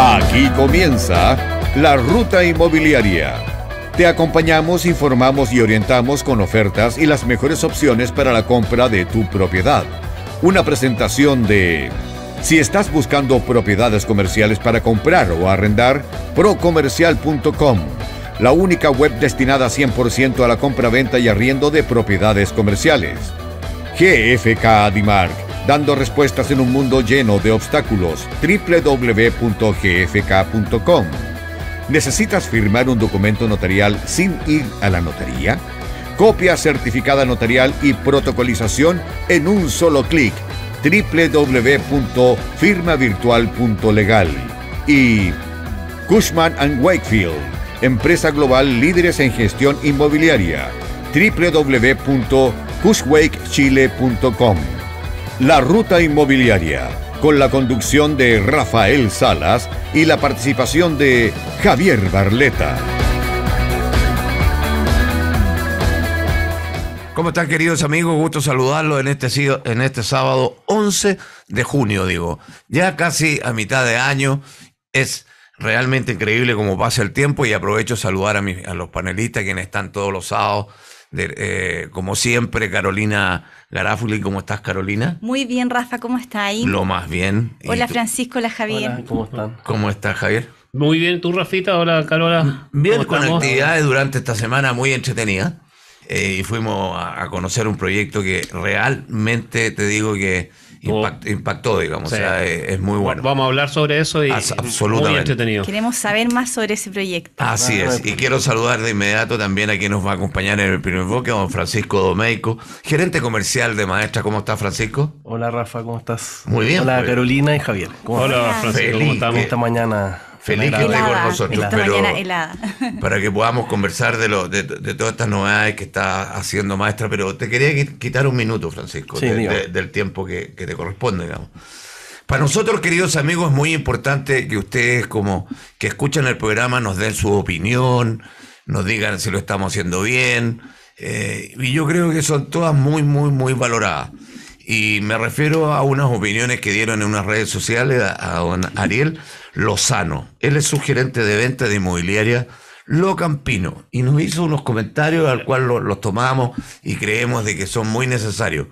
Aquí comienza la ruta inmobiliaria. Te acompañamos, informamos y orientamos con ofertas y las mejores opciones para la compra de tu propiedad. Una presentación de... Si estás buscando propiedades comerciales para comprar o arrendar, procomercial.com, la única web destinada 100% a la compra-venta y arriendo de propiedades comerciales. GFK Adimark dando respuestas en un mundo lleno de obstáculos. www.gfk.com. ¿Necesitas firmar un documento notarial sin ir a la notaría? Copia certificada notarial y protocolización en un solo clic www.firmavirtual.legal y Cushman ⁇ Wakefield, empresa global líderes en gestión inmobiliaria, www.cushwakechile.com. La Ruta Inmobiliaria, con la conducción de Rafael Salas y la participación de Javier Barleta. ¿Cómo están queridos amigos? Gusto saludarlos en este, en este sábado 11 de junio, digo. Ya casi a mitad de año es realmente increíble cómo pasa el tiempo y aprovecho saludar a, a los panelistas quienes están todos los sábados eh, como siempre, Carolina Garáfuli, ¿Cómo estás, Carolina? Muy bien, Rafa, ¿cómo estás? ahí? Lo más bien. Hola, Francisco, hola, Javier. ¿cómo están? ¿Cómo estás, Javier? Muy bien, tú, Rafita. Hola, Carola. Bien, con actividades durante esta semana muy entretenida eh, y fuimos a conocer un proyecto que realmente te digo que Oh. impactó, digamos. O sea, es, muy bueno. Vamos a hablar sobre eso y absolutamente. Queremos saber más sobre ese proyecto. Así es. Y quiero saludar de inmediato también a quien nos va a acompañar en el primer bloque, don Francisco Domeico, gerente comercial de Maestra. ¿Cómo estás, Francisco? Hola, Rafa, ¿cómo estás? Muy bien. Hola, Carolina y Javier. Hola, Francisco, ¿cómo estamos? Esta mañana Feliz que esté con nosotros, para que podamos conversar de, lo, de, de, todas estas novedades que está haciendo maestra, pero te quería quitar un minuto, Francisco, del tiempo que, te corresponde, digamos. Para nosotros, queridos amigos, es muy importante que ustedes, como que escuchan el programa, nos den su opinión, nos digan si lo estamos haciendo bien. Eh, y yo creo que son todas muy, muy, muy valoradas. Y me refiero a unas opiniones que dieron en unas redes sociales a, don Ariel Lozano. Él es su gerente de venta de inmobiliaria Lo Campino y nos hizo unos comentarios al cual los tomamos y creemos de que son muy necesarios.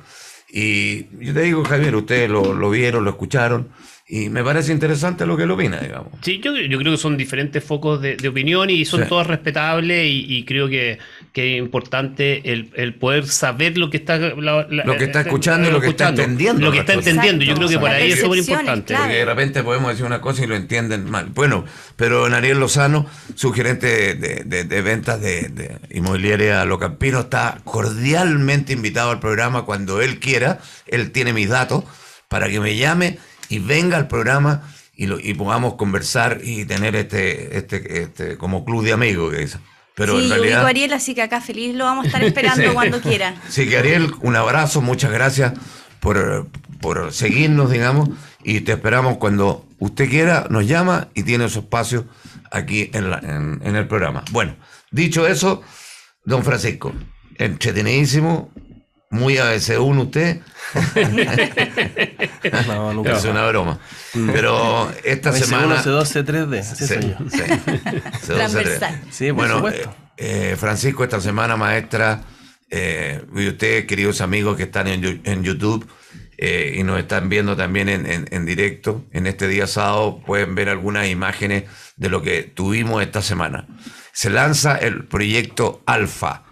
Y yo te digo, Javier, ustedes lo vieron, lo escucharon y me parece interesante lo que él opina, digamos. Sí, yo, yo creo que son diferentes focos de, opinión y son todos todas respetables y, creo que, que es importante el, el, poder saber lo que está, lo que está eh, escuchando y lo, que está entendiendo. Lo que está entendiendo, yo creo que por ahí es súper importante. Porque de repente podemos decir una cosa y lo entienden mal. Bueno, pero Ariel Lozano, su gerente de, de, de ventas de, inmobiliaria Campino, está cordialmente invitado al programa cuando él quiera. Él tiene mis datos para que me llame y venga al programa y, lo, y podamos conversar y tener este, este, este como club de amigos. Pero sí, en realidad, Ariel, así que acá feliz lo vamos a estar esperando cuando quiera. Sí, que Ariel, un abrazo, muchas gracias por, seguirnos, digamos, y te esperamos cuando usted quiera, nos llama y tiene su espacio aquí en, en, el programa. Bueno, dicho eso, don Francisco, entretenidísimo, muy a usted. no, usted Es una broma. Pero esta semana. C2, C3D. Sí, C2, sí bueno, eh, Francisco, esta semana, maestra, eh, y ustedes, queridos amigos que están en, en YouTube eh, y nos están viendo también en, en, en directo, en este día sábado pueden ver algunas imágenes de lo que tuvimos esta semana. Se lanza el proyecto Alfa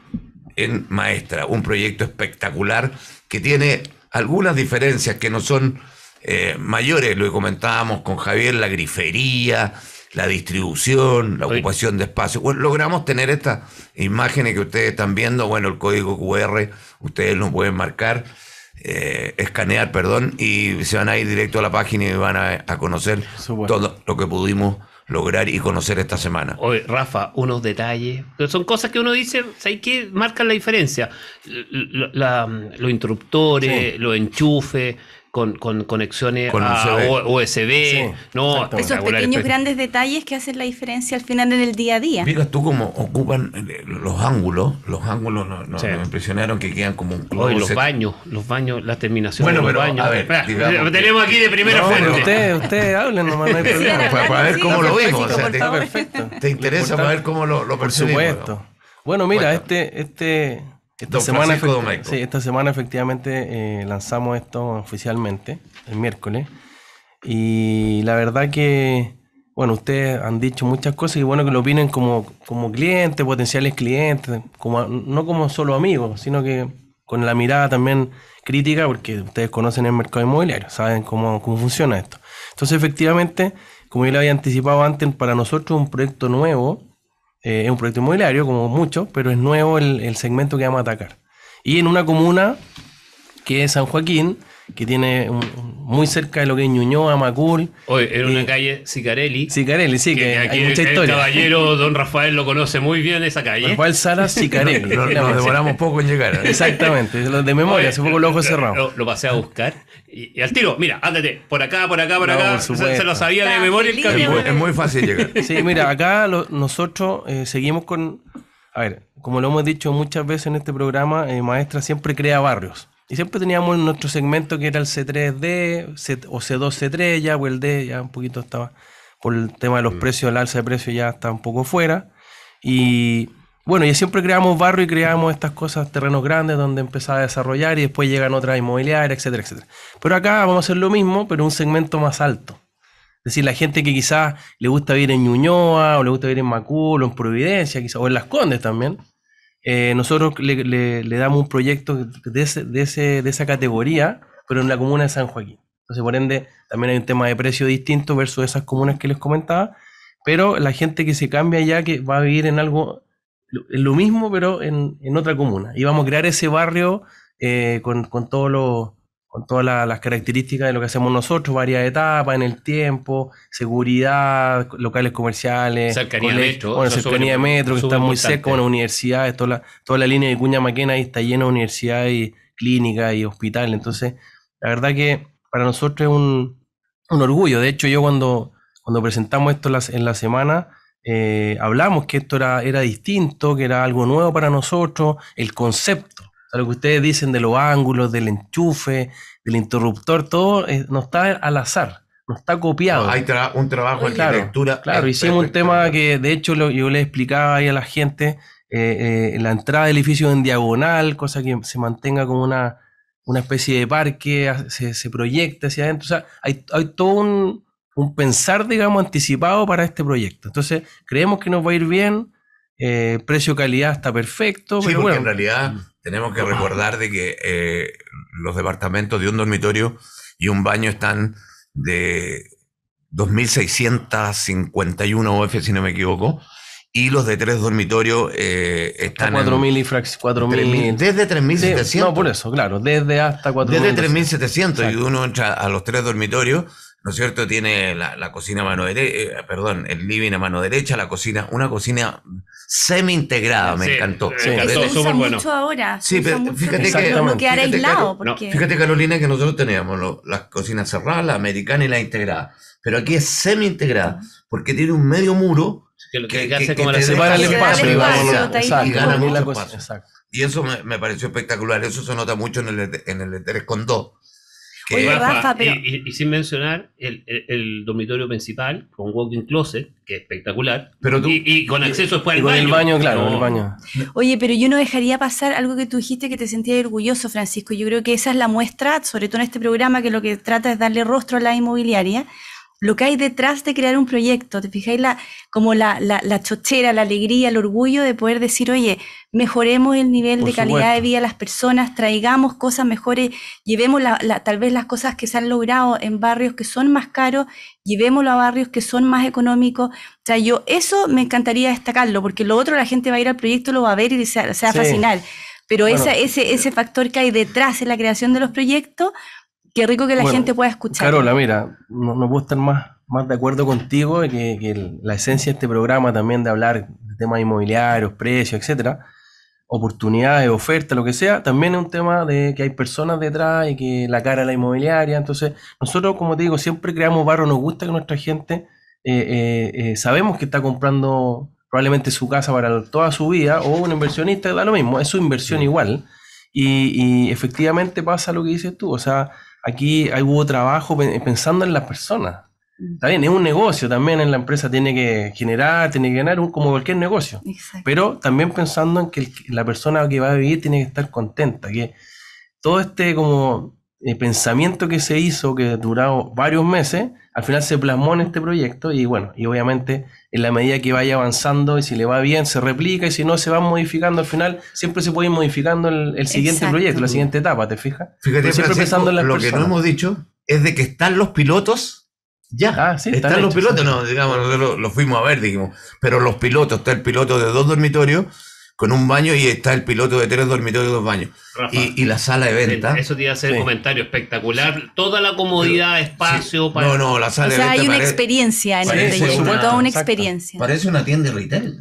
en Maestra, un proyecto espectacular que tiene algunas diferencias que no son eh, mayores, lo que comentábamos con Javier, la grifería, la distribución, la ocupación de espacio. logramos tener estas imágenes que ustedes están viendo, bueno, el código QR, ustedes lo pueden marcar. Eh, escanear, perdón, y se van a ir directo a la página y van a, conocer todo lo que pudimos lograr y conocer esta semana. Oye, Rafa, unos detalles. Son cosas que uno dice, hay que marcan la diferencia. los interruptores, los enchufes, con, con, conexiones a USB, ¿no? Esos pequeños grandes detalles que hacen la diferencia al final en el día a día. Fíjate tú cómo ocupan eh, los ángulos, los ángulos nos, impresionaron que quedan como un club. los baños, los baños, las terminaciones bueno, de los pero, baños. A ver, lo tenemos aquí de primera forma. fuente. Ustedes usted hablen nomás, no hay problema. para, ver cómo lo vimos. O sea, te, te interesa para ver cómo lo, lo Bueno, mira, este, este esta semana, efectivamente eh, lanzamos esto oficialmente, el miércoles. Y la verdad que, bueno, ustedes han dicho muchas cosas y bueno que lo opinen como, como clientes, potenciales clientes, como, no como solo amigos, sino que con la mirada también crítica, porque ustedes conocen el mercado inmobiliario, saben cómo, funciona esto. Entonces, efectivamente, como yo lo había anticipado antes, para nosotros un proyecto nuevo eh, es un proyecto inmobiliario, como muchos, pero es nuevo el, segmento que vamos a atacar. Y en una comuna que es San Joaquín, que tiene muy cerca de lo que es Ñuñoa, Macul. Hoy, era una calle Sicarelli. Sicarelli, sí, que, aquí hay mucha historia. El caballero don Rafael lo conoce muy bien esa calle. Rafael sala Sicarelli. nos, demoramos poco en llegar. ¿eh? Exactamente, de memoria, hace poco los ojos cerrados. lo, pasé a buscar y, al tiro, mira, ándate, por acá, por acá, por acá. se, lo sabía de memoria el es muy, es muy, fácil llegar. Sí, mira, acá nosotros eh, seguimos con. A ver, como lo hemos dicho muchas veces en este programa, eh, Maestra siempre crea barrios. Y siempre teníamos nuestro segmento que era el C3D o C2C3, ya, o el D, ya un poquito estaba. Por el tema de los mm. precios, el alza de precios ya está un poco fuera. Y. Bueno, y siempre creamos barrio y creamos estas cosas, terrenos grandes donde empezaba a desarrollar y después llegan otras inmobiliarias, etcétera, etcétera. Pero acá vamos a hacer lo mismo, pero un segmento más alto. Es decir, la gente que quizás le gusta vivir en Ñuñoa, o le gusta vivir en o en Providencia, quizás, o en Las Condes también. Eh, nosotros le, damos un proyecto de, de esa categoría, pero en la comuna de San Joaquín. Entonces, por ende, también hay un tema de precio distinto versus esas comunas que les comentaba. Pero la gente que se cambia ya, que va a vivir en algo lo mismo, pero en, otra comuna. Y vamos a crear ese barrio eh, con, con, todas las características de lo que hacemos nosotros, varias etapas en el tiempo, seguridad, locales comerciales, cercanía de metro, bueno, cercanía de metro, que está muy seco cerca, universidades, toda la, línea de Cuña Maquena ahí está llena de universidades y clínicas y hospitales. Entonces, la verdad que para nosotros es un, orgullo. De hecho, yo cuando, cuando presentamos esto en la semana, eh, hablamos que esto era, era distinto, que era algo nuevo para nosotros, el concepto, lo que ustedes dicen de los ángulos, del enchufe, del interruptor, todo nos eh, no está al azar, no está copiado. hay un trabajo en arquitectura. Claro, hicimos un tema que de hecho yo le explicaba ahí a la gente, eh, la entrada del edificio en diagonal, cosa que se mantenga como una, una especie de parque, se, se proyecta hacia adentro, o sea, hay, hay todo un un pensar, digamos, anticipado para este proyecto. Entonces, creemos que nos va a ir bien, eh, precio-calidad está perfecto. Sí, pero porque bueno. en realidad tenemos que recordar de que eh, los departamentos de un dormitorio y un baño están de 2.651 OF, si no me equivoco, y los de tres dormitorios eh, están. 4.000 y Desde 3.700. no, por eso, claro, desde hasta 4.000. Desde 3.700, y uno entra a los tres dormitorios ¿no es cierto? Tiene la, cocina a mano derecha, eh, perdón, el living a mano derecha, la cocina, una cocina semi-integrada, me encantó. Sí, Mucho ahora. Sí, pero fíjate que, aislado. Fíjate, fíjate, Carolina, que nosotros teníamos la las cocinas cerradas, la americana y la integrada. Pero aquí es semi-integrada, porque tiene un medio muro que, hace separa el espacio, y Y eso me, pareció espectacular, eso se nota mucho en el, en el con y, sin mencionar el, dormitorio principal con walking closet, que es espectacular. y, con acceso después al baño. Oye, pero yo no dejaría pasar algo que tú dijiste que te sentías orgulloso, Francisco. Yo creo que esa es la muestra, sobre todo en este programa, que lo que trata es darle rostro a la inmobiliaria lo que hay detrás de crear un proyecto. ¿Te fijáis? La, como la, chochera, la alegría, el orgullo de poder decir, oye, mejoremos el nivel de calidad de vida de las personas, traigamos cosas mejores, llevemos la, tal vez las cosas que se han logrado en barrios que son más caros, llevémoslo a barrios que son más económicos. O sea, yo eso me encantaría destacarlo, porque lo otro la gente va a ir al proyecto, lo va a ver y se, va a fascinar. Pero ese, ese factor que hay detrás en la creación de los proyectos Qué rico que la gente pueda escuchar. Carola, mira, no, puedo estar más, más de acuerdo contigo que, que la esencia de este programa también de hablar de temas inmobiliarios, precios, etcétera, oportunidades, ofertas, lo que sea, también es un tema de que hay personas detrás y que la cara es la inmobiliaria. Entonces, nosotros, como te digo, siempre creamos barro, nos gusta que nuestra gente eh, eh, eh, sabemos que está comprando probablemente su casa para toda su vida, o un inversionista da lo mismo, es su inversión igual. Y, y efectivamente pasa lo que dices tú, o sea, aquí hay hubo trabajo pensando en las personas. Mm. Está bien, es un negocio también en la empresa, tiene que generar, tiene que ganar, como cualquier negocio. Pero también pensando en que la persona que va a vivir tiene que estar contenta, que todo este como eh, pensamiento que se hizo, que durado varios meses, al final se plasmó en este proyecto y bueno, y obviamente en la medida que vaya avanzando y si le va bien se replica y si no se va modificando al final, siempre se puede ir modificando el, siguiente proyecto, la siguiente etapa, ¿te fijas? Fíjate, lo que no hemos dicho es de que están los pilotos ya. Ah, sí, están, los pilotos, no, digamos, lo, fuimos a ver, dijimos, pero los pilotos, está el piloto de dos dormitorios con un baño y está el piloto de tres dormitorios, y dos baños. y, la sala de venta. Eso te iba a hacer un comentario espectacular. Toda la comodidad, espacio. Para... No, no, la sala de sea, venta. hay una experiencia en el una, toda una experiencia. Parece una tienda de retail.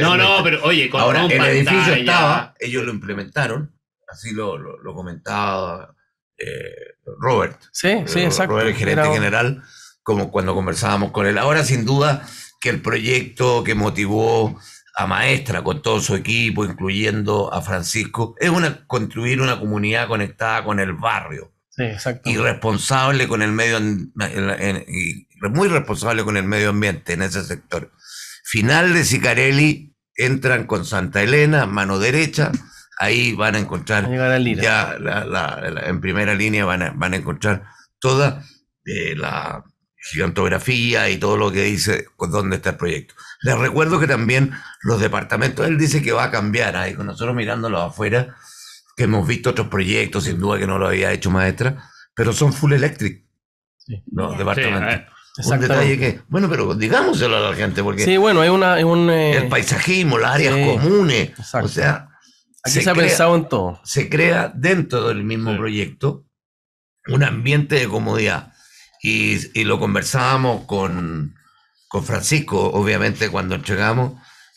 no, no, pero oye, con el edificio estaba, ellos lo implementaron, así lo, comentaba eh, Robert. Sí, sí, exacto. Robert, el gerente general, como cuando conversábamos con él. Ahora, sin duda, que el proyecto que motivó a Maestra con todo su equipo, incluyendo a Francisco, es una, construir una comunidad conectada con el barrio. Y responsable con el medio, muy responsable con el medio ambiente en ese sector. Final de Sicarelli, entran con Santa Elena, mano derecha, ahí van a encontrar, ya en primera línea van a, encontrar toda eh, la gigantografía y todo lo que dice dónde está el proyecto. Les recuerdo que también los departamentos, él dice que va a cambiar, ahí con nosotros mirándolo afuera, que hemos visto otros proyectos, sin duda que no lo había hecho maestra, pero son full electric los departamentos. Eh, un detalle que, bueno, pero digámoselo a la gente, porque. Sí, bueno, hay una. un, eh, el paisajismo, las áreas comunes. O sea. se, ha crea, pensado en todo. Se crea dentro del mismo proyecto un ambiente de comodidad. y, lo conversábamos con, con Francisco, obviamente, cuando llegamos,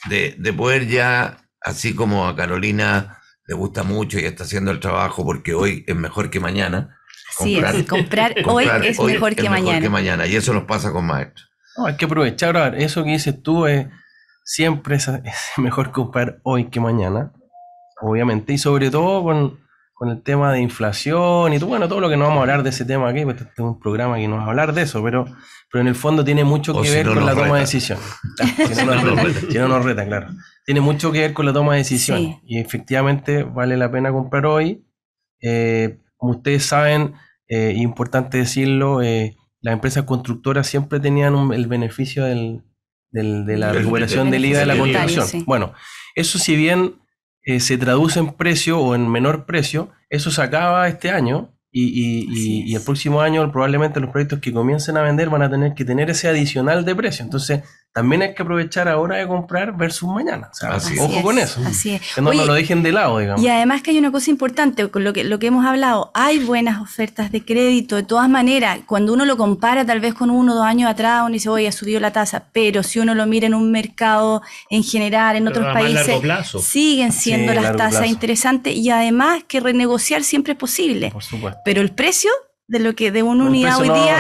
de, poder ya, así como a Carolina le gusta mucho y está haciendo el trabajo porque hoy es mejor que mañana. sí, es, comprar, hoy es mejor, que, mañana. Y eso nos pasa con Maestro. hay que aprovechar, eso que dices tú es siempre es, es mejor comprar hoy que mañana, obviamente, y sobre todo con con el tema de inflación y todo, bueno, todo lo que no vamos a hablar de ese tema aquí, porque este un programa que nos va a hablar de eso, pero, pero en el fondo tiene mucho que ver con la toma de decisión. tiene si, no claro. Tiene mucho que ver con la toma de decisión y efectivamente vale la pena comprar hoy. Eh, como ustedes saben, eh, importante decirlo, eh, las empresas constructoras siempre tenían el beneficio del, de la recuperación del IVA de la construcción. Bueno, eso si bien eh, se traduce en precio o en menor precio, eso se acaba este año y, y, y, el próximo año probablemente los proyectos que comiencen a vender van a tener que tener ese adicional de precio. Entonces también hay que aprovechar ahora de comprar versus mañana. ojo con eso. no, lo dejen de lado, digamos. Y además que hay una cosa importante, con lo que, lo que hemos hablado, hay buenas ofertas de crédito, de todas maneras, cuando uno lo compara tal vez con uno o dos años atrás, uno dice, oye, ha subido la tasa, pero si uno lo mira en un mercado en general, en otros países, siguen siendo las tasas interesantes y además que renegociar siempre es posible. Por supuesto. Pero el precio de lo que de una unidad hoy día,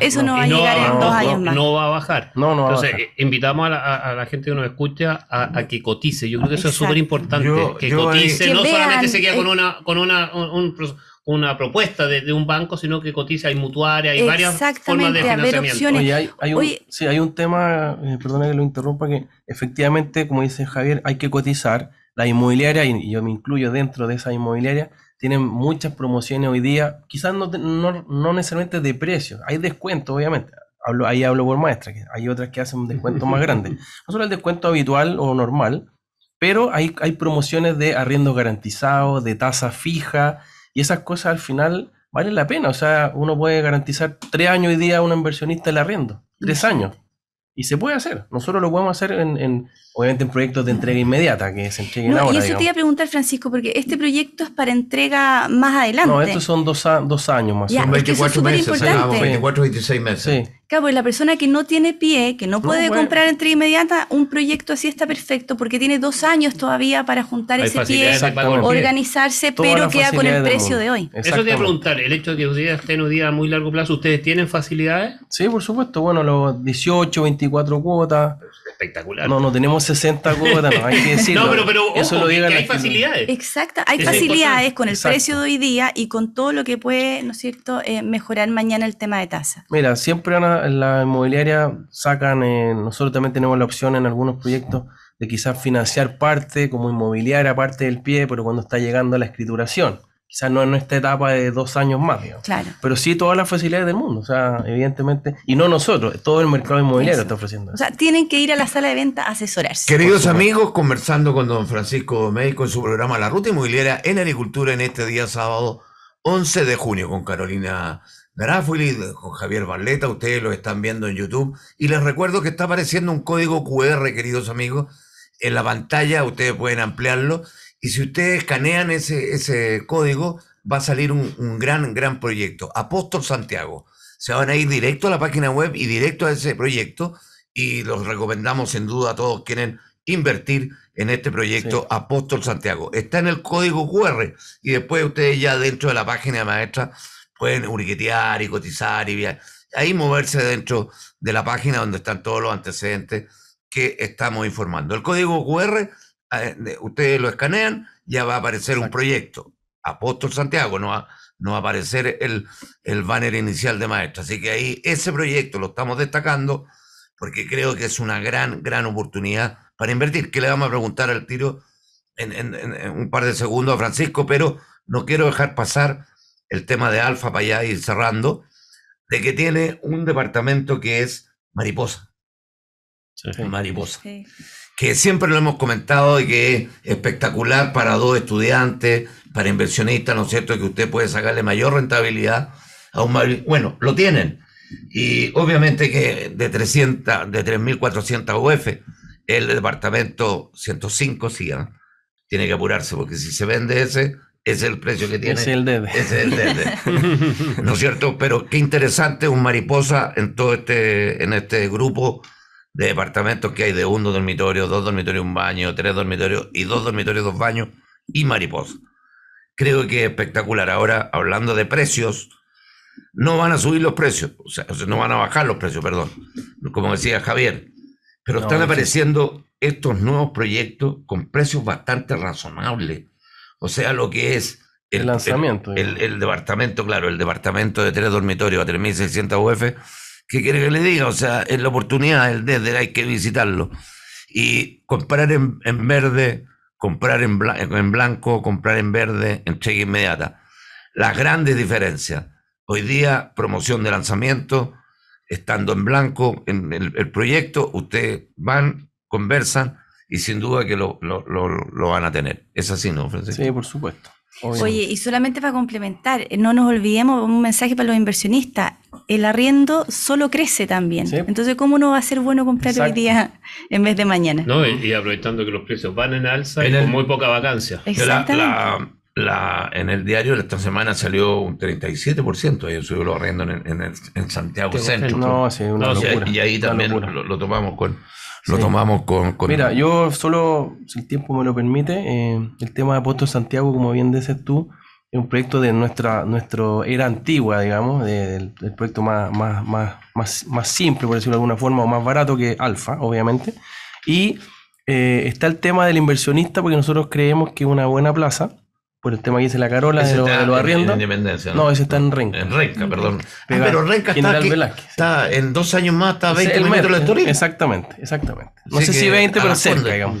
eso, no, va a llegar en dos años más. No va a bajar. No, no va Entonces, eh, invitamos a la, a la, gente que nos escucha a, que cotice. Yo creo que eso es súper importante. Que cotice, no solamente se queda con una, con una, una propuesta de, un banco, sino que cotice, hay mutuaria, hay varias formas de financiamiento. hay, sí, hay un tema, eh, perdona que lo interrumpa, que efectivamente, como dice Javier, hay que cotizar. La inmobiliaria, y yo me incluyo dentro de esa inmobiliaria, tienen muchas promociones hoy día, quizás no, necesariamente de precio, hay descuentos obviamente, hablo, ahí hablo por maestra, que hay otras que hacen un descuento más grande, no solo el descuento habitual o normal, pero hay, hay promociones de arriendo garantizado, de tasa fija, y esas cosas al final valen la pena, o sea, uno puede garantizar tres años hoy día a un inversionista el arriendo, tres años. Y se puede hacer. Nosotros lo podemos hacer, en, en obviamente, en proyectos de entrega inmediata, que se entreguen no, ahora. Y eso te iba a preguntar, Francisco, porque este proyecto es para entrega más adelante. No, estos son dos, dos años más. Son 24 meses, 24, 26 meses. Sí. Claro, la persona que no tiene pie, que no puede comprar entre inmediata, un proyecto así está perfecto porque tiene dos años todavía para juntar ese pie, organizarse, pero queda con el precio de hoy. Eso te voy a preguntar, el hecho de que ustedes estén un día muy largo plazo, ¿ustedes tienen facilidades? Sí, por supuesto, bueno, los 18, 24 cuotas espectacular. No, no tenemos 60 cuotas, no, hay que decirlo. no, pero, eso lo digan hay facilidades. Exacto, hay facilidades con el precio de hoy día y con todo lo que puede, ¿no es cierto?, eh, mejorar mañana el tema de tasa. Mira, siempre van a la inmobiliaria sacan, eh, nosotros también tenemos la opción en algunos proyectos de quizás financiar parte como inmobiliaria, parte del pie, pero cuando está llegando a la escrituración. Quizás no en esta etapa de dos años más, Claro. Pero sí todas las facilidades del mundo, o sea, evidentemente, y no nosotros, todo el mercado inmobiliario está ofreciendo. O sea, tienen que ir a la sala de venta a asesorarse. Queridos amigos, conversando con don Francisco Médico en su programa La Ruta Inmobiliaria en Agricultura en este día sábado 11 de junio con Carolina Garáfuli, con Javier Barleta, ustedes lo están viendo en YouTube. Y les recuerdo que está apareciendo un código QR, queridos amigos, en la pantalla, ustedes pueden ampliarlo. Y si ustedes escanean ese, ese código, va a salir un, gran, gran proyecto. Apóstol Santiago. Se van a ir directo a la página web y directo a ese proyecto. Y los recomendamos sin duda a todos quieren invertir en este proyecto Apóstol Santiago. Está en el código QR y después ustedes ya dentro de la página maestra pueden uriquetear y cotizar y viajar. Ahí moverse dentro de la página donde están todos los antecedentes que estamos informando. El código QR, eh, ustedes lo escanean, ya va a aparecer un proyecto. Apóstol Santiago, no va, no va a aparecer el, banner inicial de maestro. Así que ahí ese proyecto lo estamos destacando porque creo que es una gran, gran oportunidad para invertir. qué le vamos a preguntar al tiro en, un par de segundos a Francisco, pero no quiero dejar pasar el tema de Alfa para allá ir cerrando, de que tiene un departamento que es mariposa. Mariposa. Que siempre lo hemos comentado y que es espectacular para dos estudiantes, para inversionistas, ¿no es cierto? Que usted puede sacarle mayor rentabilidad a un Bueno, lo tienen. Y obviamente que de de 3.400 UF, el departamento 105 sí, ¿ah? tiene que apurarse porque si se vende ese, es el precio que tiene. Es el debe. Es el ¿No es cierto? Pero qué interesante un mariposa en todo este, en este grupo de departamentos que hay de uno dormitorio, dos dormitorios, un baño, tres dormitorios y dos dormitorios, dos baños y mariposa. Creo que es espectacular. Ahora, hablando de precios, no van a subir los precios, o sea, no van a bajar los precios, perdón, como decía Javier, pero están apareciendo estos nuevos proyectos con precios bastante razonables o sea, lo que es el, lanzamiento. El, departamento, claro, el departamento de tres dormitorios a 3.600 UF. ¿Qué quiere que le diga? O sea, es la oportunidad, el desde hay que visitarlo. Y comprar en, verde, comprar en, en, blanco, comprar en verde, entrega inmediata. Las grandes diferencias. Hoy día, promoción de lanzamiento, estando en blanco en el, el proyecto, ustedes van, conversan, y sin duda que lo, van a tener. Es así, ¿no, Francisco? Sí, por supuesto. Oye, y solamente para complementar, eh, no nos olvidemos un mensaje para los inversionistas, el arriendo solo crece también. Entonces, ¿cómo no va a ser bueno comprar hoy día en vez de mañana? No, y, aprovechando que los precios van en alza y con muy poca vacancia. Exactamente. La, en el diario esta semana salió un 37%, Ahí subió los arriendo en, en, Santiago Centro. y ahí también lo tomamos con lo tomamos con, con, Mira, yo solo, si el tiempo me lo permite, eh, el tema de Apóstol Santiago, como bien dices tú, es un proyecto de nuestra, nuestro era antigua, digamos, del, proyecto más, más, simple, por decirlo de alguna forma, o más barato que Alfa, obviamente. Y eh, está el tema del inversionista, porque nosotros creemos que una buena plaza por el tema que dice la Carola de, lo, de los arriendo. No, ese está en Renca. En Renca, perdón. Ah, pero Renca está, está en dos años más, está a 20 metros de Turín. Exactamente, exactamente. No sé si 20, pero cerca, digamos.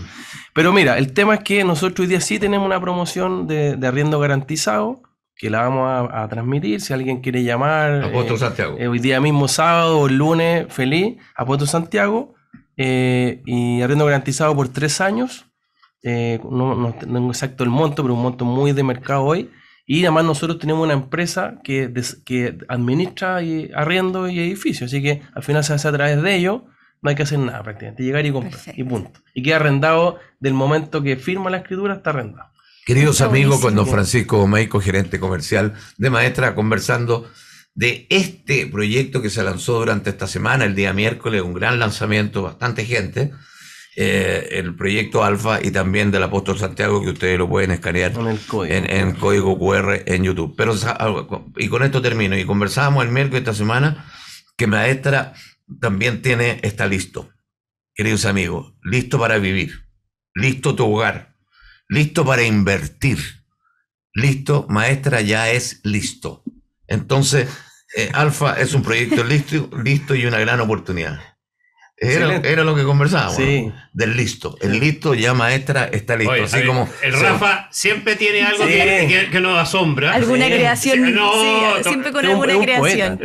Pero mira, el tema es que nosotros hoy día sí tenemos una promoción de, arriendo garantizado que la vamos a, transmitir. Si alguien quiere llamar. a eh, Santiago. Eh, hoy día mismo, sábado lunes, feliz. Apuesto Santiago. Eh, y arriendo garantizado por tres años. Este, no, tengo exacto el monto, pero un monto muy de mercado hoy. Y además nosotros tenemos una empresa que, administra y arriendo y edificio, así que al final se hace a través de ellos, no hay que hacer nada prácticamente, llegar y comprar y punto. Y queda arrendado del momento que firma la escritura hasta arrendado. Queridos amigos, con don Francisco Meico, gerente comercial de Maestra, conversando de este proyecto que se lanzó durante esta semana, el día miércoles, un gran lanzamiento, bastante gente. Eh, el proyecto Alfa y también del Apóstol Santiago, que ustedes lo pueden escanear en, código, QR en YouTube. Pero, ah, y con esto termino. Y conversábamos el miércoles esta semana que Maestra también tiene, está listo. Queridos amigos, listo para vivir, listo tu hogar, listo para invertir, listo, Maestra ya es listo. Entonces, eh, Alfa es un proyecto listo, listo y una gran oportunidad. Era, era, lo que conversábamos. Del listo. El listo ya maestra está listo. así como. El Rafa siempre tiene algo que, nos asombra. Alguna creación. No, siempre con alguna creación.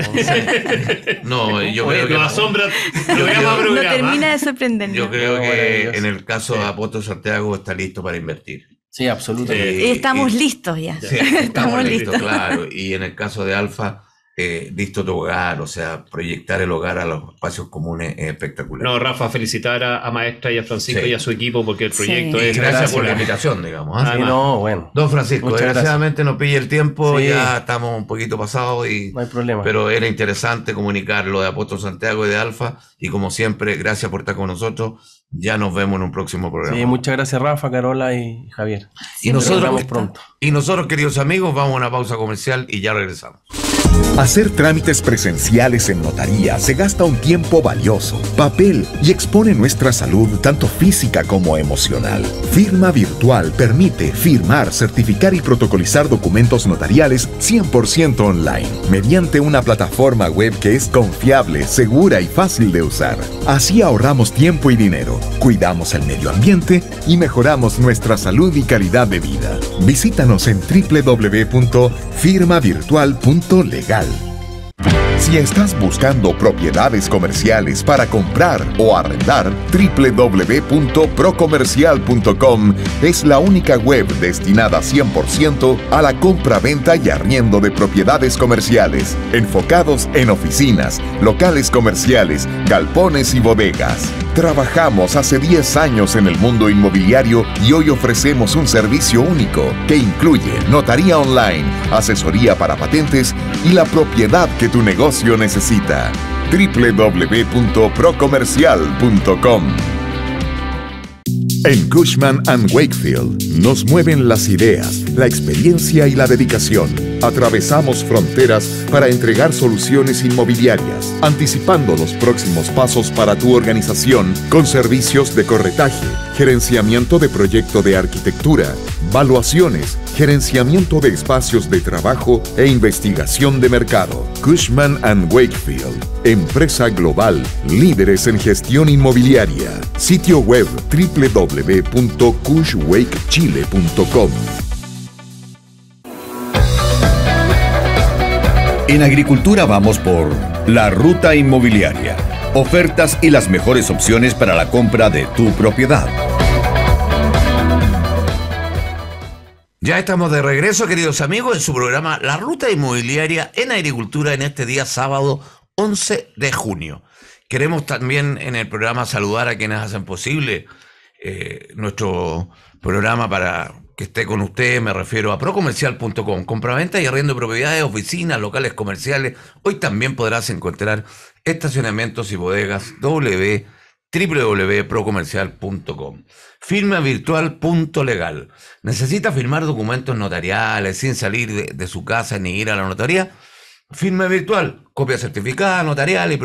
no, yo creo que. Nos asombra. Yo, no termina de sorprender Yo creo que en el caso de Apóstol Santiago está listo para invertir. Sí, absolutamente. estamos listos ya. estamos, listos, listos, claro. Y en el caso de Alfa eh, visto tu hogar, o sea, proyectar el hogar a los espacios comunes es espectacular. No, Rafa, felicitar a, Maestra y a Francisco y a su equipo porque el proyecto es. Gracias, por la invitación, digamos. ¿ah? no, bueno. Don Francisco, desgraciadamente nos pilla el tiempo, ya estamos un poquito pasados y. hay problema. Pero era interesante comunicar lo de Apóstol Santiago y de Alfa, y como siempre, gracias por estar con nosotros. Ya nos vemos en un próximo programa. Sí, muchas gracias Rafa, Carola y Javier. Y pronto. y nosotros, queridos amigos, vamos a una pausa comercial y ya regresamos. Hacer trámites presenciales en notaría se gasta un tiempo valioso, papel y expone nuestra salud tanto física como emocional. Firma virtual permite firmar, certificar y protocolizar documentos notariales 100% online, mediante una plataforma web que es confiable, segura y fácil de usar. Así ahorramos tiempo y dinero, cuidamos el medio ambiente y mejoramos nuestra salud y calidad de vida. Visítanos en www.firmavirtual.le. Si estás buscando propiedades comerciales para comprar o arrendar, www.procomercial.com es la única web destinada 100% a la compra-venta y arriendo de propiedades comerciales, enfocados en oficinas, locales comerciales, galpones y bodegas. Trabajamos hace 10 años en el mundo inmobiliario y hoy ofrecemos un servicio único que incluye notaría online, asesoría para patentes y la propiedad que tu negocio necesita. www.procomercial.com en Cushman ⁇ Wakefield nos mueven las ideas, la experiencia y la dedicación Atravesamos fronteras para entregar soluciones inmobiliarias, anticipando los próximos pasos para tu organización con servicios de corretaje, gerenciamiento de proyecto de arquitectura, valuaciones, gerenciamiento de espacios de trabajo e investigación de mercado. Cushman ⁇ Wakefield, empresa global, líderes en gestión inmobiliaria. Sitio web www.cushwakechile.com. En agricultura vamos por la ruta inmobiliaria, ofertas y las mejores opciones para la compra de tu propiedad. Ya estamos de regreso, queridos amigos, en su programa La Ruta Inmobiliaria en Agricultura en este día sábado 11 de junio. Queremos también en el programa saludar a quienes hacen posible eh, nuestro programa para que esté con usted, me refiero a procomercial.com, compraventa y arriendo de propiedades, oficinas, locales comerciales. Hoy también podrás encontrar estacionamientos y bodegas www.procomercial.com. Firma virtual legal. ¿Necesita firmar documentos notariales sin salir de, su casa ni ir a la notaría? Firma virtual, copia certificada, notarial y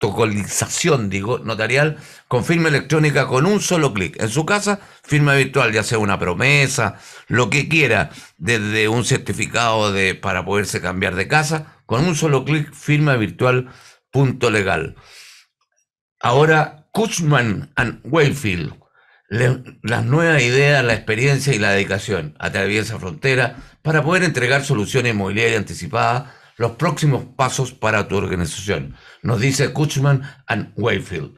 protocolización, digo, notarial con firma electrónica con un solo clic. En su casa, firma virtual, ya sea una promesa, lo que quiera, desde un certificado de, para poderse cambiar de casa, con un solo clic, firma virtual, punto legal. Ahora, Cushman and Wakefield, las nuevas ideas, la experiencia y la dedicación A través atraviesa frontera para poder entregar soluciones inmobiliarias anticipadas los próximos pasos para tu organización. Nos dice Cushman and Wakefield.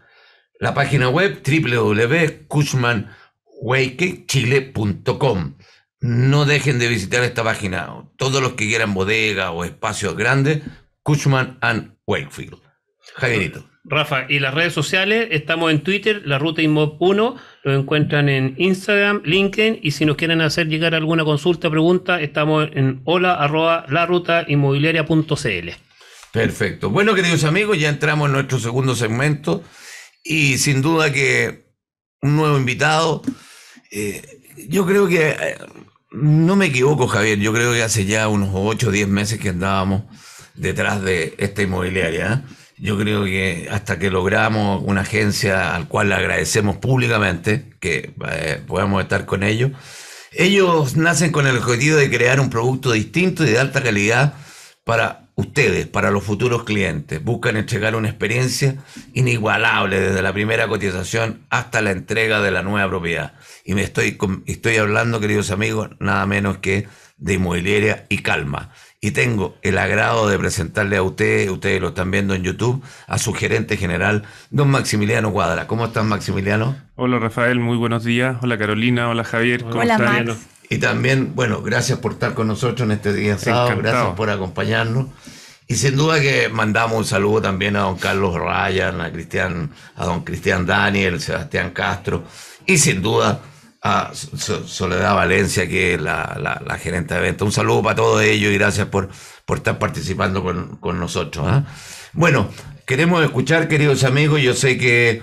La página web www.cushmanwakechile.com. No dejen de visitar esta página. Todos los que quieran bodega o espacios grandes, Cushman and Wakefield. Javierito. Rafa, y las redes sociales, estamos en Twitter, la ruta Inmob 1, lo encuentran en Instagram, LinkedIn, y si nos quieren hacer llegar alguna consulta, pregunta, estamos en hola arroba larutainmobiliaria.cl. Perfecto. Bueno, queridos amigos, ya entramos en nuestro segundo segmento y sin duda que un nuevo invitado. Eh, yo creo que, eh, no me equivoco, Javier, yo creo que hace ya unos 8 o 10 meses que andábamos detrás de esta inmobiliaria. ¿eh? Yo creo que hasta que logramos una agencia al cual le agradecemos públicamente que eh, podamos estar con ellos, ellos nacen con el objetivo de crear un producto distinto y de alta calidad para ustedes, para los futuros clientes. Buscan entregar una experiencia inigualable desde la primera cotización hasta la entrega de la nueva propiedad. Y me estoy, estoy hablando, queridos amigos, nada menos que de inmobiliaria y calma. Y tengo el agrado de presentarle a usted, ustedes lo están viendo en YouTube, a su gerente general, don Maximiliano Cuadra. ¿Cómo estás, Maximiliano? Hola, Rafael, muy buenos días. Hola, Carolina. Hola, Javier. ¿Cómo hola, Y también, bueno, gracias por estar con nosotros en este día sábado. Gracias por acompañarnos. Y sin duda que mandamos un saludo también a don Carlos Ryan, a Cristian, a don Cristian Daniel, Sebastián Castro. Y sin duda a ah, Soledad Valencia, que es la, gerente de venta. Un saludo para todos ellos y gracias por, por estar participando con, nosotros. ¿ah? Bueno, queremos escuchar, queridos amigos, yo sé que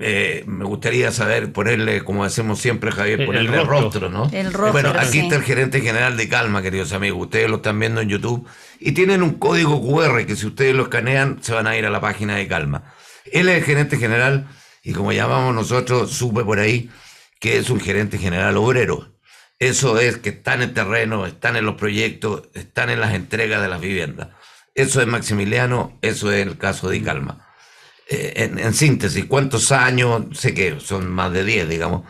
eh, me gustaría saber, ponerle, como hacemos siempre, Javier, eh, ponerle el, rostro. ¿no? El eh, bueno, aquí está el gerente general de Calma, queridos amigos. Ustedes lo están viendo en YouTube y tienen un código QR que si ustedes lo escanean se van a ir a la página de Calma. Él es el gerente general y como llamamos nosotros, supe por ahí, que es un gerente general obrero. Eso es que están en terreno, están en los proyectos, están en las entregas de las viviendas. Eso es Maximiliano, eso es el caso de Calma. Eh, en, síntesis, ¿cuántos años? Sé que son más de 10, digamos,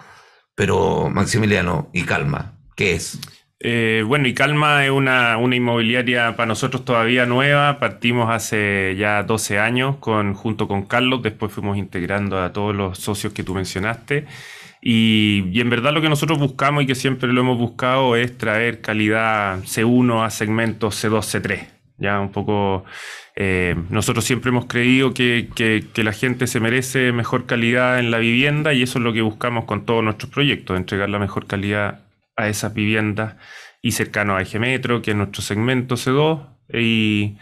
pero Maximiliano y Calma, ¿qué es? Eh, bueno, y Calma es una, una, inmobiliaria para nosotros todavía nueva. Partimos hace ya 12 años con, junto con Carlos, después fuimos integrando a todos los socios que tú mencionaste. Y, en verdad lo que nosotros buscamos y que siempre lo hemos buscado es traer calidad C1 a segmentos C2, C3. Ya un poco, eh, nosotros siempre hemos creído que, la gente se merece mejor calidad en la vivienda y eso es lo que buscamos con todos nuestros proyectos, entregar la mejor calidad a esas viviendas y cercano a Eje que es nuestro segmento C2. Y,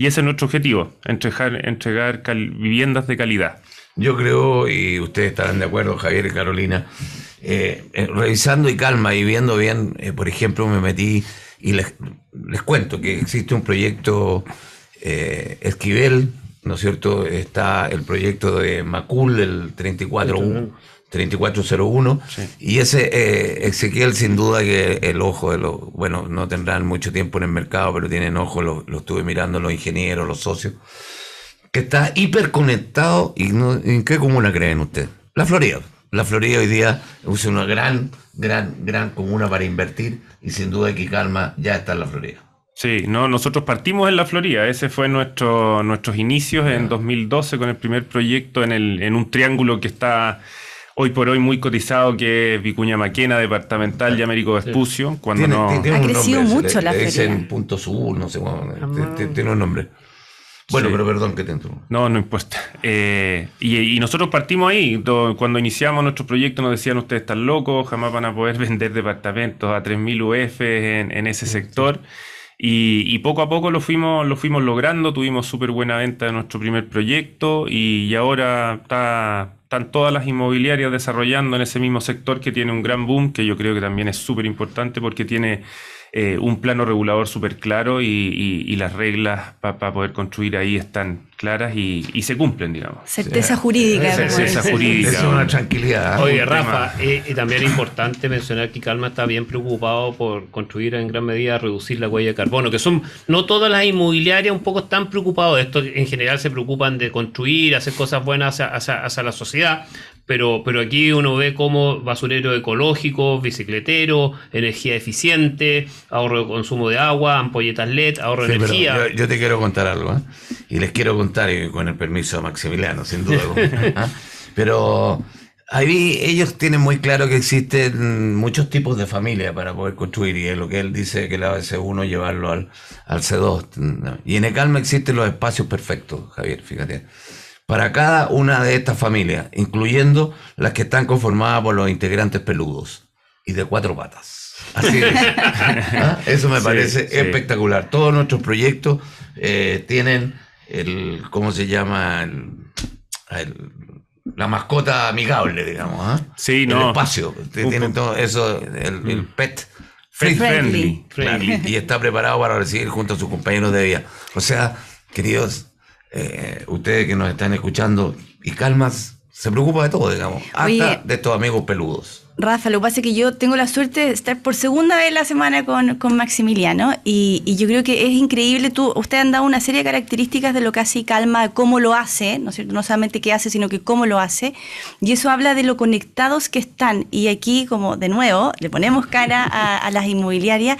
y ese es nuestro objetivo, entregar, viviendas de calidad. Yo creo, y ustedes estarán de acuerdo, Javier y Carolina, eh, eh, revisando y calma y viendo bien, eh, por ejemplo, me metí y les, cuento que existe un proyecto Esquivel, ¿no es cierto? Está el proyecto de Macul, el 34 3401. Y ese eh, Ezequiel, sin duda que el ojo de los. Bueno, no tendrán mucho tiempo en el mercado, pero tienen ojo, lo, estuve mirando los ingenieros, los socios, que está hiperconectado. Y ¿En qué comuna creen ustedes? La Florida. La Florida hoy día es una gran, gran, gran comuna para invertir y sin duda que Calma ya está en la Florida. Sí, no, nosotros partimos en la Florida, ese fue nuestro, nuestros inicios en 2012 con el primer proyecto en, el, en un triángulo que está hoy por hoy muy cotizado que es Vicuña Maquena, departamental de Américo Vespucio. Cuando no... ha crecido mucho la feria. en punto sur, no sé, bueno, eh, tiene un nombre. Bueno, pero perdón que te entro. No, no importa. Eh, y, nosotros partimos ahí. Cuando iniciamos nuestro proyecto nos decían ustedes están locos, jamás van a poder vender departamentos a 3.000 UF en, ese sector. Y, poco a poco lo fuimos, lo fuimos logrando, tuvimos súper buena venta de nuestro primer proyecto y, ahora está, están todas las inmobiliarias desarrollando en ese mismo sector que tiene un gran boom, que yo creo que también es súper importante porque tiene eh, un plano regulador súper claro y, las reglas para poder construir ahí están claras y, se cumplen, digamos. Certeza jurídica. Certeza jurídica. Es una tranquilidad. Oye, Rafa, y, eh, eh, también es importante mencionar que Calma está bien preocupado por construir en gran medida, reducir la huella de carbono, que son, no todas las inmobiliarias un poco están preocupados de esto, en general se preocupan de construir, hacer cosas buenas hacia, hacia la sociedad, pero, pero aquí uno ve como basurero ecológico, bicicletero, energía eficiente, ahorro de consumo de agua, ampolletas LED, ahorro de energía. yo, te quiero contar algo, ¿eh? y les quiero contar, eh, con el permiso de Maximiliano, sin duda. ¿eh? Pero ahí ellos tienen muy claro que existen muchos tipos de familia para poder construir, y es lo que él dice que la C1 llevarlo al, C2. Y en el Calma existen los espacios perfectos, Javier, fíjate para cada una de estas familias, incluyendo las que están conformadas por los integrantes peludos y de cuatro patas. Así es. ¿Ah? Eso me parece espectacular. Todos nuestros proyectos eh, tienen el, ¿cómo se llama? la mascota amigable, digamos. ¿eh? el espacio. tienen todo eso, el, mm. pet. Friendly. friendly. y está preparado para recibir junto a sus compañeros de vida. O sea, queridos eh, ustedes que nos están escuchando, y calmas se preocupa de todo, digamos, hasta de estos amigos peludos. Rafa, lo que pasa es que yo tengo la suerte de estar por segunda vez la semana con, Maximiliano y, yo creo que es increíble. Tú, usted han dado una serie de características de lo que hace calma, cómo lo hace, ¿no cierto? No solamente qué hace, sino que cómo lo hace. Y eso habla de lo conectados que están. Y aquí, como de nuevo, le ponemos cara a las inmobiliarias.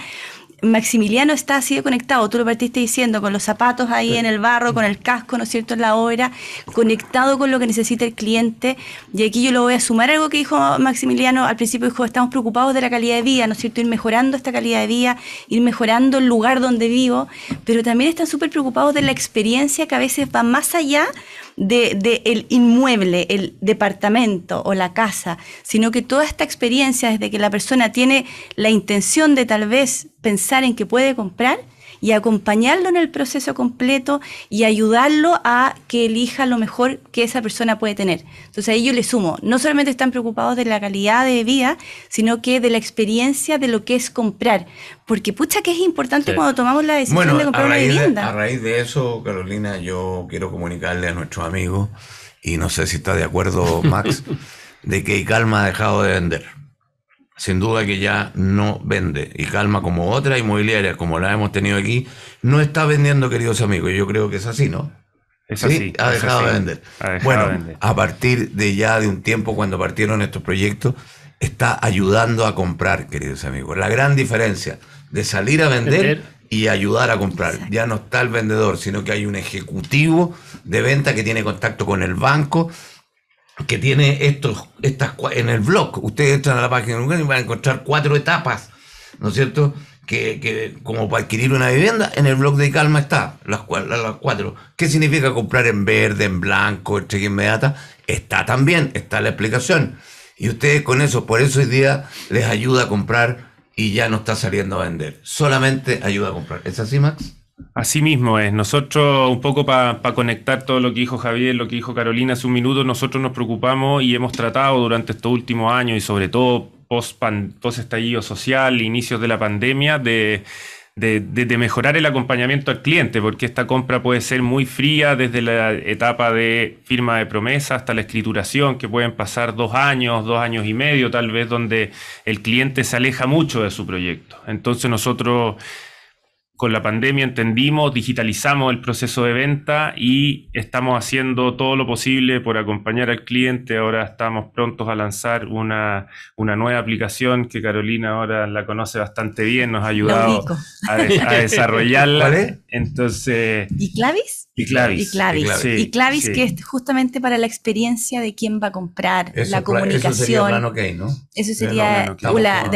Maximiliano está así conectado, tú lo partiste diciendo, con los zapatos ahí en el barro, con el casco, ¿no es cierto?, en la obra, conectado con lo que necesita el cliente. Y aquí yo lo voy a sumar algo que dijo Maximiliano al principio, dijo, estamos preocupados de la calidad de vida, ¿no es cierto?, ir mejorando esta calidad de vida, ir mejorando el lugar donde vivo, pero también están súper preocupados de la experiencia que a veces va más allá de, el inmueble, el departamento o la casa, sino que toda esta experiencia desde que la persona tiene la intención de tal vez pensar en que puede comprar, y acompañarlo en el proceso completo y ayudarlo a que elija lo mejor que esa persona puede tener. Entonces ahí yo le sumo, no solamente están preocupados de la calidad de vida, sino que de la experiencia de lo que es comprar. Porque pucha que es importante cuando tomamos la decisión de comprar una vivienda. a raíz de eso, Carolina, yo quiero comunicarle a nuestro amigo, y no sé si está de acuerdo Max, de que Calma ha dejado de vender sin duda que ya no vende. Y Calma, como otras inmobiliarias, como la hemos tenido aquí, no está vendiendo, queridos amigos. Yo creo que es así, ¿no? Es así. Ha dejado de vender. bueno, a partir de ya de un tiempo, cuando partieron estos proyectos, está ayudando a comprar, queridos amigos. La gran diferencia de salir a vender, y ayudar a comprar. Ya no está el vendedor, sino que hay un ejecutivo de venta que tiene contacto con el banco que tiene estos, estas, en el blog, ustedes entran a la página y van a encontrar cuatro etapas, ¿no es cierto? Que, que como para adquirir una vivienda, en el blog de Calma está, las, las cuatro. ¿Qué significa comprar en verde, en blanco, en cheque inmediata? Está también, está la explicación. Y ustedes con eso, por eso hoy día les ayuda a comprar y ya no está saliendo a vender. Solamente ayuda a comprar. ¿Es así, Max? Así mismo es. Nosotros, un poco para conectar todo lo que dijo Javier, lo que dijo Carolina hace un minuto, nosotros nos preocupamos y hemos tratado durante estos últimos años y sobre todo post, estallido social, inicios de la pandemia, de, de, mejorar el acompañamiento al cliente, porque esta compra puede ser muy fría desde la etapa de firma de promesa hasta la escrituración, que pueden pasar dos años, dos años y medio, tal vez, donde el cliente se aleja mucho de su proyecto. Entonces nosotros con la pandemia entendimos, digitalizamos el proceso de venta y estamos haciendo todo lo posible por acompañar al cliente. Ahora estamos prontos a lanzar una, nueva aplicación que Carolina ahora la conoce bastante bien, nos ha ayudado a, desarrollarla. Entonces. ¿Y Clavis? Y Clavis. Y Clavis, que es justamente para la experiencia de quién va a comprar, la comunicación. Eso sería plano K, ¿no? Eso sería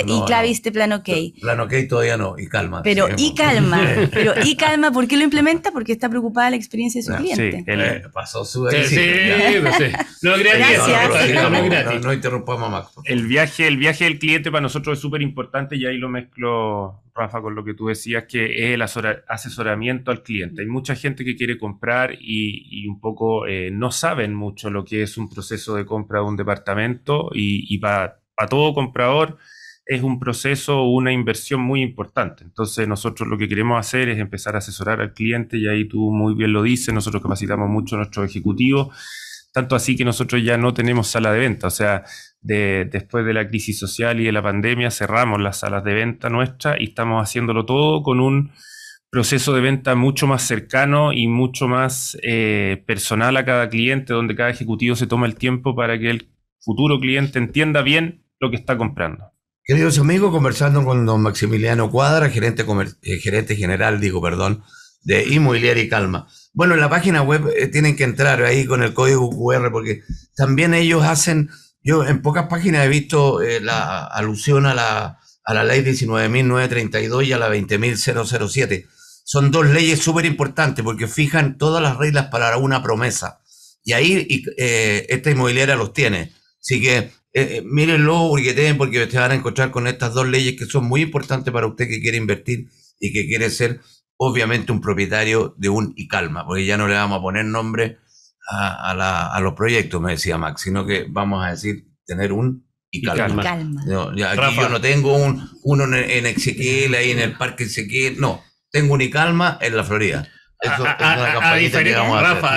y Clavis de plano ok. Plano ok todavía no, y calma. Pero y calma, pero y calma, ¿por qué lo implementa? Porque está preocupada la experiencia de su ah, cliente. Sí, eh, pasó su Sí, pues sí, No, gracias. No, interrumpamos más. El viaje, el viaje del cliente para nosotros es súper importante y ahí lo mezclo Rafa, con lo que tú decías, que es el asesoramiento al cliente. Hay mucha gente que quiere comprar y, un poco eh, no saben mucho lo que es un proceso de compra de un departamento y, y para todo comprador es un proceso, una inversión muy importante. Entonces nosotros lo que queremos hacer es empezar a asesorar al cliente y ahí tú muy bien lo dices, nosotros capacitamos mucho a nuestros ejecutivos tanto así que nosotros ya no tenemos sala de venta. O sea, después de la crisis social y de la pandemia cerramos las salas de venta nuestras y estamos haciéndolo todo con un proceso de venta mucho más cercano y mucho más eh, personal a cada cliente, donde cada ejecutivo se toma el tiempo para que el futuro cliente entienda bien lo que está comprando. Queridos amigos, conversando con don Maximiliano Cuadra, gerente, eh, gerente general, digo, perdón, de Inmobiliaria y Calma. Bueno, en la página web eh, tienen que entrar ahí con el código QR porque también ellos hacen, yo en pocas páginas he visto eh, la alusión a la, a la ley 19.932 y a la 20.007. Son dos leyes súper importantes porque fijan todas las reglas para una promesa. Y ahí eh, esta inmobiliaria los tiene. Así que mírenlo, tienen porque ustedes van a encontrar con estas dos leyes que son muy importantes para usted que quiere invertir y que quiere ser obviamente un propietario de un y calma, porque ya no le vamos a poner nombre a, los proyectos, me decía Max, sino que vamos a decir tener un y No, aquí yo no tengo un, uno en, en ahí en el Parque Ezequiel, no, tengo un y calma en la Florida a,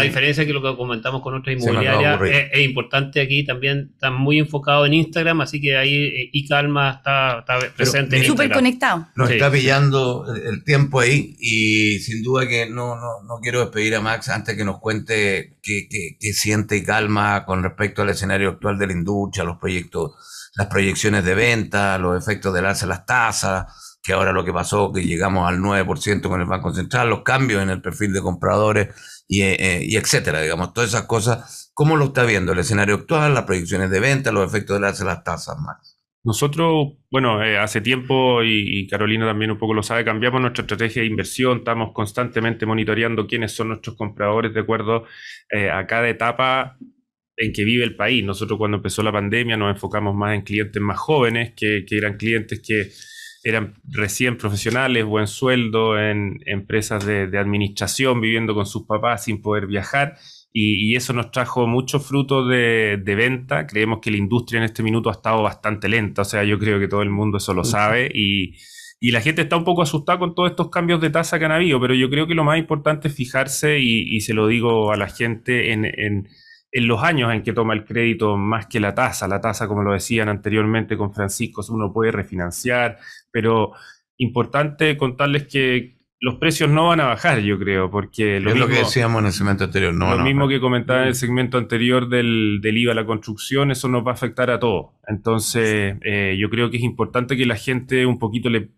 diferencia, de lo que comentamos con otras inmobiliarias, es, importante aquí también, está muy enfocado en Instagram, así que ahí eh, y calma está, presente. súper conectado. Nos está pillando el tiempo ahí y sin duda que no, quiero despedir a Max antes que nos cuente qué, qué, qué siente calma con respecto al escenario actual de la industria, los proyectos, las proyecciones de venta, los efectos de alza de las tasas que ahora lo que pasó, que llegamos al 9% con el Banco Central, los cambios en el perfil de compradores eh, eh, y, etcétera, digamos, todas esas cosas. ¿Cómo lo está viendo el escenario actual, las proyecciones de venta, los efectos de las, las tasas, más Nosotros, bueno, eh, hace tiempo, y, Carolina también un poco lo sabe, cambiamos nuestra estrategia de inversión, estamos constantemente monitoreando quiénes son nuestros compradores de acuerdo a cada etapa en que vive el país. Nosotros cuando empezó la pandemia nos enfocamos más en clientes más jóvenes, que eran clientes que eran recién profesionales, buen sueldo, en empresas de, administración, viviendo con sus papás sin poder viajar. Y, eso nos trajo muchos frutos de, venta. Creemos que la industria en este minuto ha estado bastante lenta. O sea, yo creo que todo el mundo eso lo sabe. Y, la gente está un poco asustada con todos estos cambios de tasa que han habido. Pero yo creo que lo más importante es fijarse, y, se lo digo a la gente, en en los años en que toma el crédito más que la tasa. La tasa, como lo decían anteriormente con Francisco, uno puede refinanciar, pero importante contarles que los precios no van a bajar, yo creo, porque lo es mismo, lo que decíamos en el segmento anterior. No lo mismo que comentaba en el mm. segmento anterior del, del IVA a la construcción, eso nos va a afectar a todos. Entonces, eh, yo creo que es importante que la gente un poquito le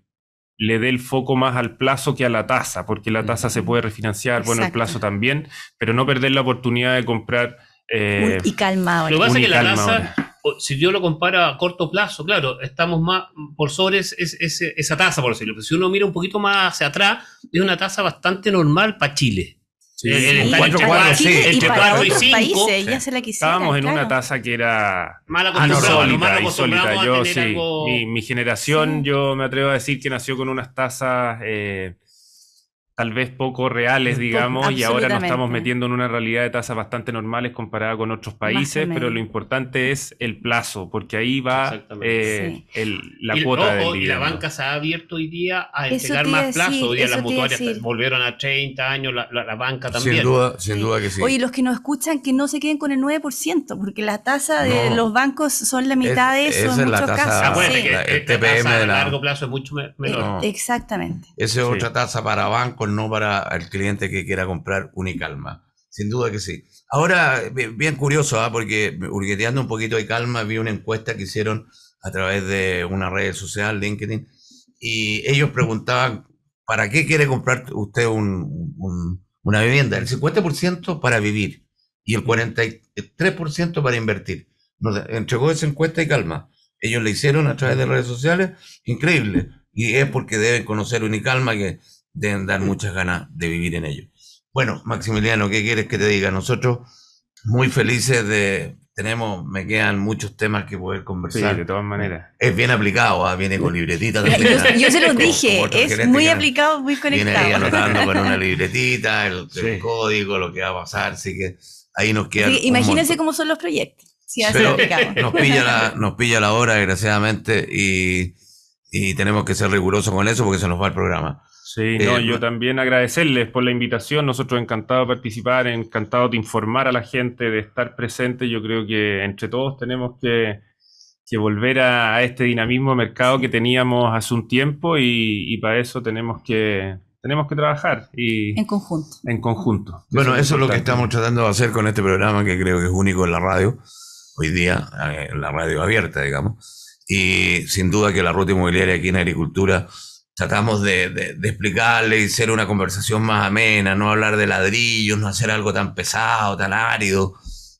le dé el foco más al plazo que a la tasa, porque la tasa se mm. puede refinanciar, bueno, el plazo también, pero no perder la oportunidad de comprar eh, y calmado. Lo que pasa es que la tasa, si yo lo comparo a corto plazo, claro, estamos más por sobre es, esa tasa, por decirlo. Pero si uno mira un poquito más hacia atrás, es una tasa bastante normal para Chile. Sí, el, eh, eh, 4, otros países, ya se y 5. Estábamos en una tasa que era mala insólita, insólita. Yo, sí, mi, generación, yo me atrevo a decir que nació con unas tasas eh, tal vez poco reales, digamos, y ahora nos estamos metiendo en una realidad de tasas bastante normales comparada con otros países, pero lo importante es el plazo, porque ahí va eh, el, la y cuota Y la banca se ha abierto hoy día a entregar más plazo, hoy día las mutuarias volvieron a 30 años, la, banca también. Sin duda, que sí. Oye, los que nos escuchan, que no se queden con el 9%, porque la tasa de los bancos son la mitad de eso la tasa, casos. de largo plazo es mucho menor. Eh, exactamente. Esa es otra tasa para bancos no para el cliente que quiera comprar Unicalma. Sin duda que sí. Ahora, bien curioso, ¿ah? porque hurgueteando un poquito de calma, vi una encuesta que hicieron a través de una red social, LinkedIn, y ellos preguntaban, ¿para qué quiere comprar usted una vivienda? El 50% para vivir y el 43% para invertir. Nos entregó esa encuesta y calma. Ellos la hicieron a través de redes sociales, increíble. Y es porque deben conocer Unicalma, que deben dar muchas ganas de vivir en ello. Bueno, Maximiliano, ¿qué quieres que te diga? Nosotros muy felices de... Tenemos, me quedan muchos temas que poder conversar. Sí, de todas maneras. Es bien aplicado, ¿ah? viene con libretita ¿ah? yo, se los dije, es muy aplicado, muy conectado. Viene anotando con una libretita, el, código, lo que va a pasar, así que ahí nos queda. imagínense cómo son los proyectos. nos pilla la, nos pilla la hora, desgraciadamente, y, y tenemos que ser rigurosos con eso porque se nos va el programa. Sí, eh, no, yo también agradecerles por la invitación. Nosotros encantados de participar, encantados de informar a la gente, de estar presente. Yo creo que entre todos tenemos que, volver a, este dinamismo de mercado que teníamos hace un tiempo y, para eso tenemos que, tenemos que trabajar y en conjunto. En conjunto. Bueno, eso es lo que estamos tratando de hacer con este programa que creo que es único en la radio hoy día, eh, en la radio abierta, digamos. Y sin duda que la ruta inmobiliaria aquí en agricultura tratamos de, explicarle y hacer una conversación más amena, no hablar de ladrillos, no hacer algo tan pesado, tan árido,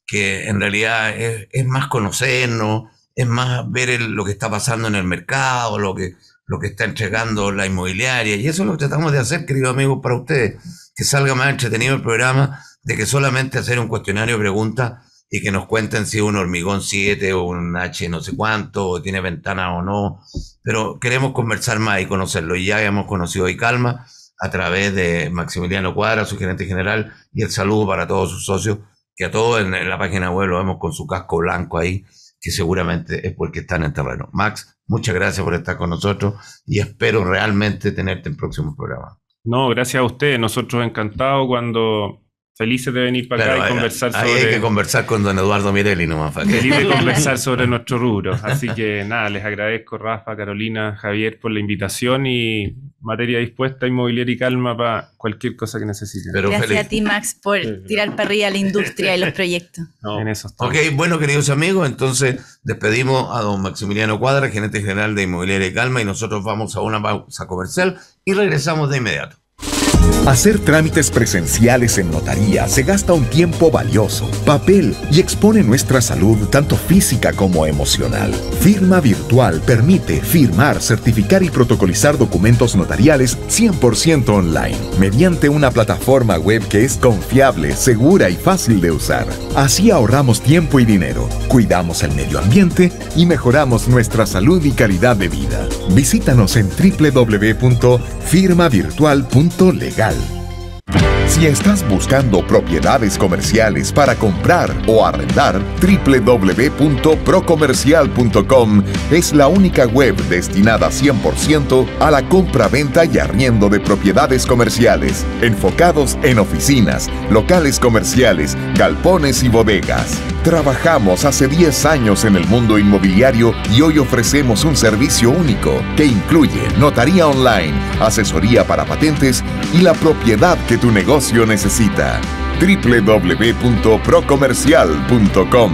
que en realidad es, más conocernos, es más ver lo que está pasando en el mercado, lo que, lo que está entregando la inmobiliaria. Y eso es lo que tratamos de hacer, queridos amigos, para ustedes, que salga más entretenido el programa de que solamente hacer un cuestionario de preguntas y que nos cuenten si un hormigón 7 o un H no sé cuánto, o tiene ventana o no, pero queremos conversar más y conocerlo. Y ya hemos conocido a Calma a través de Maximiliano Cuadra, su gerente general, y el saludo para todos sus socios, que a todos en, la página web lo vemos con su casco blanco ahí, que seguramente es porque están en terreno. Max, muchas gracias por estar con nosotros y espero realmente tenerte en próximos programas. No, gracias a usted. Nosotros encantados cuando Felices de venir para acá y conversar sobre. Hay que conversar con don Eduardo Mirelli de conversar sobre nuestro rubro. Así que nada, les agradezco, Rafa, Carolina, Javier, por la invitación y materia dispuesta, inmobiliaria y calma para cualquier cosa que necesiten. Gracias a ti, Max, por tirar para a la industria y los proyectos. En eso ok, bueno, queridos amigos, entonces despedimos a don Maximiliano Cuadra, gerente general de Inmobiliaria y Calma, y nosotros vamos a una pausa comercial y regresamos de inmediato. Hacer trámites presenciales en notaría se gasta un tiempo valioso, papel y expone nuestra salud tanto física como emocional. Firma virtual permite firmar, certificar y protocolizar documentos notariales 100% online, mediante una plataforma web que es confiable, segura y fácil de usar. Así ahorramos tiempo y dinero, cuidamos el medio ambiente y mejoramos nuestra salud y calidad de vida. Visítanos en www.firmavirtual.legal. Si estás buscando propiedades comerciales para comprar o arrendar, www.procomercial.com es la única web destinada 100% a la compra-venta y arriendo de propiedades comerciales, enfocados en oficinas, locales comerciales, galpones y bodegas. Trabajamos hace 10 años en el mundo inmobiliario y hoy ofrecemos un servicio único que incluye notaría online, asesoría para patentes y la propiedad que tu negocio necesita. www.procomercial.com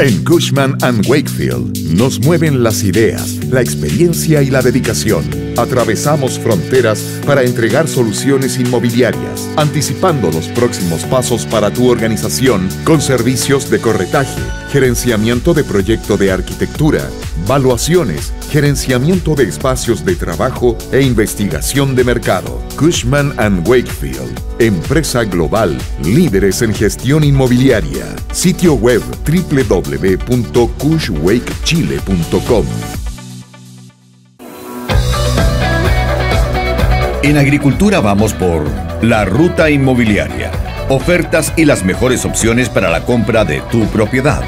en Cushman ⁇ Wakefield nos mueven las ideas, la experiencia y la dedicación Atravesamos fronteras para entregar soluciones inmobiliarias, anticipando los próximos pasos para tu organización con servicios de corretaje, gerenciamiento de proyecto de arquitectura, valuaciones, gerenciamiento de espacios de trabajo e investigación de mercado. Cushman ⁇ Wakefield, empresa global, líderes en gestión inmobiliaria. Sitio web www.cushwakechile.com. En agricultura vamos por la ruta inmobiliaria, ofertas y las mejores opciones para la compra de tu propiedad.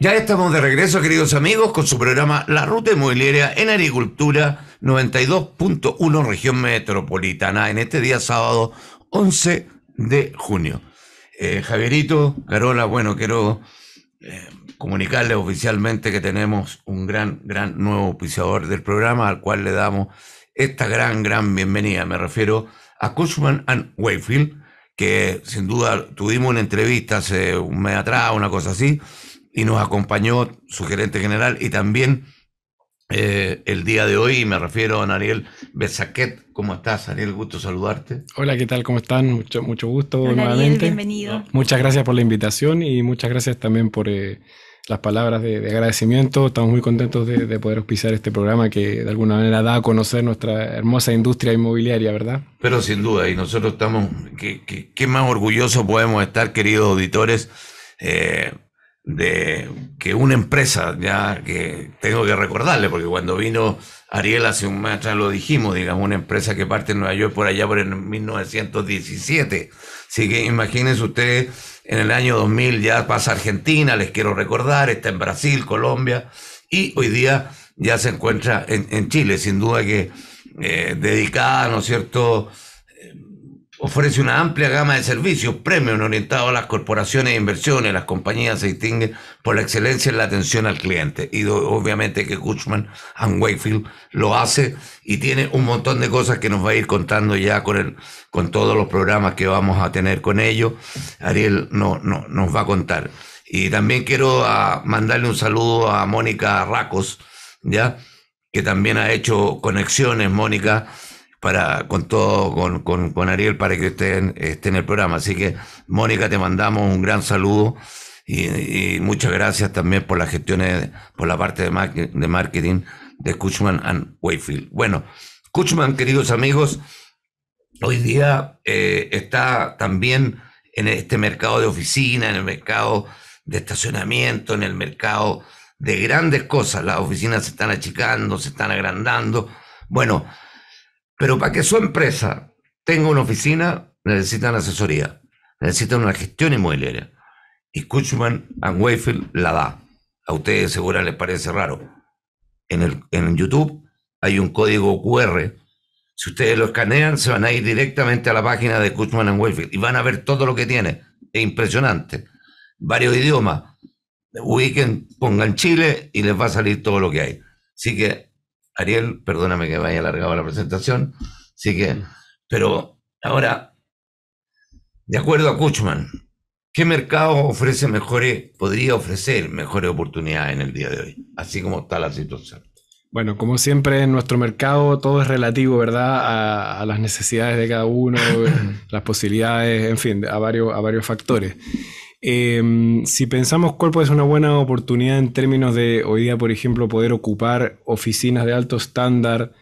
Ya estamos de regreso, queridos amigos, con su programa La Ruta Inmobiliaria en Agricultura 92.1 Región Metropolitana, en este día sábado 11 de junio. Eh, Javierito, Carola, bueno, quiero eh, comunicarles oficialmente que tenemos un gran, gran nuevo oficiador del programa al cual le damos esta gran, gran bienvenida. Me refiero a Cushman and Wakefield, que sin duda tuvimos una entrevista hace un mes atrás, una cosa así, y nos acompañó su gerente general y también eh, el día de hoy, me refiero a Ariel Besaquet. ¿Cómo estás, Ariel? Gusto saludarte. Hola, ¿qué tal? ¿Cómo están? Mucho, mucho gusto nuevamente. Ariel, bienvenido. Muchas gracias por la invitación y muchas gracias también por... Eh, las palabras de, agradecimiento. Estamos muy contentos de, poder auspiciar este programa que de alguna manera da a conocer nuestra hermosa industria inmobiliaria, ¿verdad? Pero sin duda, y nosotros estamos, ¿qué, más orgullosos podemos estar, queridos auditores? Eh, de que una empresa, ya que tengo que recordarle, porque cuando vino Ariel hace un mes atrás lo dijimos, digamos, una empresa que parte en Nueva York por allá por en 1917. Así que imagínense ustedes en el año 2000 ya pasa a Argentina, les quiero recordar, está en Brasil, Colombia y hoy día ya se encuentra en, Chile, sin duda que eh, dedicada, ¿no es cierto?, ofrece una amplia gama de servicios, premium orientado a las corporaciones e inversiones. Las compañías se distinguen por la excelencia en la atención al cliente. Y obviamente que Cushman and Wakefield lo hace y tiene un montón de cosas que nos va a ir contando ya con, el, con todos los programas que vamos a tener con ellos. Ariel no, nos va a contar. Y también quiero ah, mandarle un saludo a Mónica Racos, ¿ya? que también ha hecho conexiones, Mónica para, con todo, con, Ariel, para que estén, esté en el programa. Así que, Mónica, te mandamos un gran saludo y, muchas gracias también por las gestiones, por la parte de, de marketing de Cushman and Wayfield. Bueno, Cushman, queridos amigos, hoy día eh, está también en este mercado de oficina, en el mercado de estacionamiento, en el mercado de grandes cosas. Las oficinas se están achicando, se están agrandando. Bueno, pero para que su empresa tenga una oficina, necesitan asesoría, necesitan una gestión inmobiliaria. Y Cushman and Wayfield la da. A ustedes seguro les parece raro. En, YouTube hay un código QR. Si ustedes lo escanean, se van a ir directamente a la página de Cushman and Wayfield y van a ver todo lo que tiene. Es impresionante. Varios idiomas. Weekend pongan Chile y les va a salir todo lo que hay. Así que Ariel, perdóname que me haya alargado la presentación, así que, pero ahora, de acuerdo a Kuchman, ¿qué mercado ofrece mejores, eh, podría ofrecer mejores oportunidades en el día de hoy? Así como está la situación. Bueno, como siempre en nuestro mercado todo es relativo, ¿verdad? A, a las necesidades de cada uno, las posibilidades, en fin, a varios, a varios factores. Em, si pensamos cuál puede ser una buena oportunidad en términos de hoy día, por ejemplo, poder ocupar oficinas de alto estándar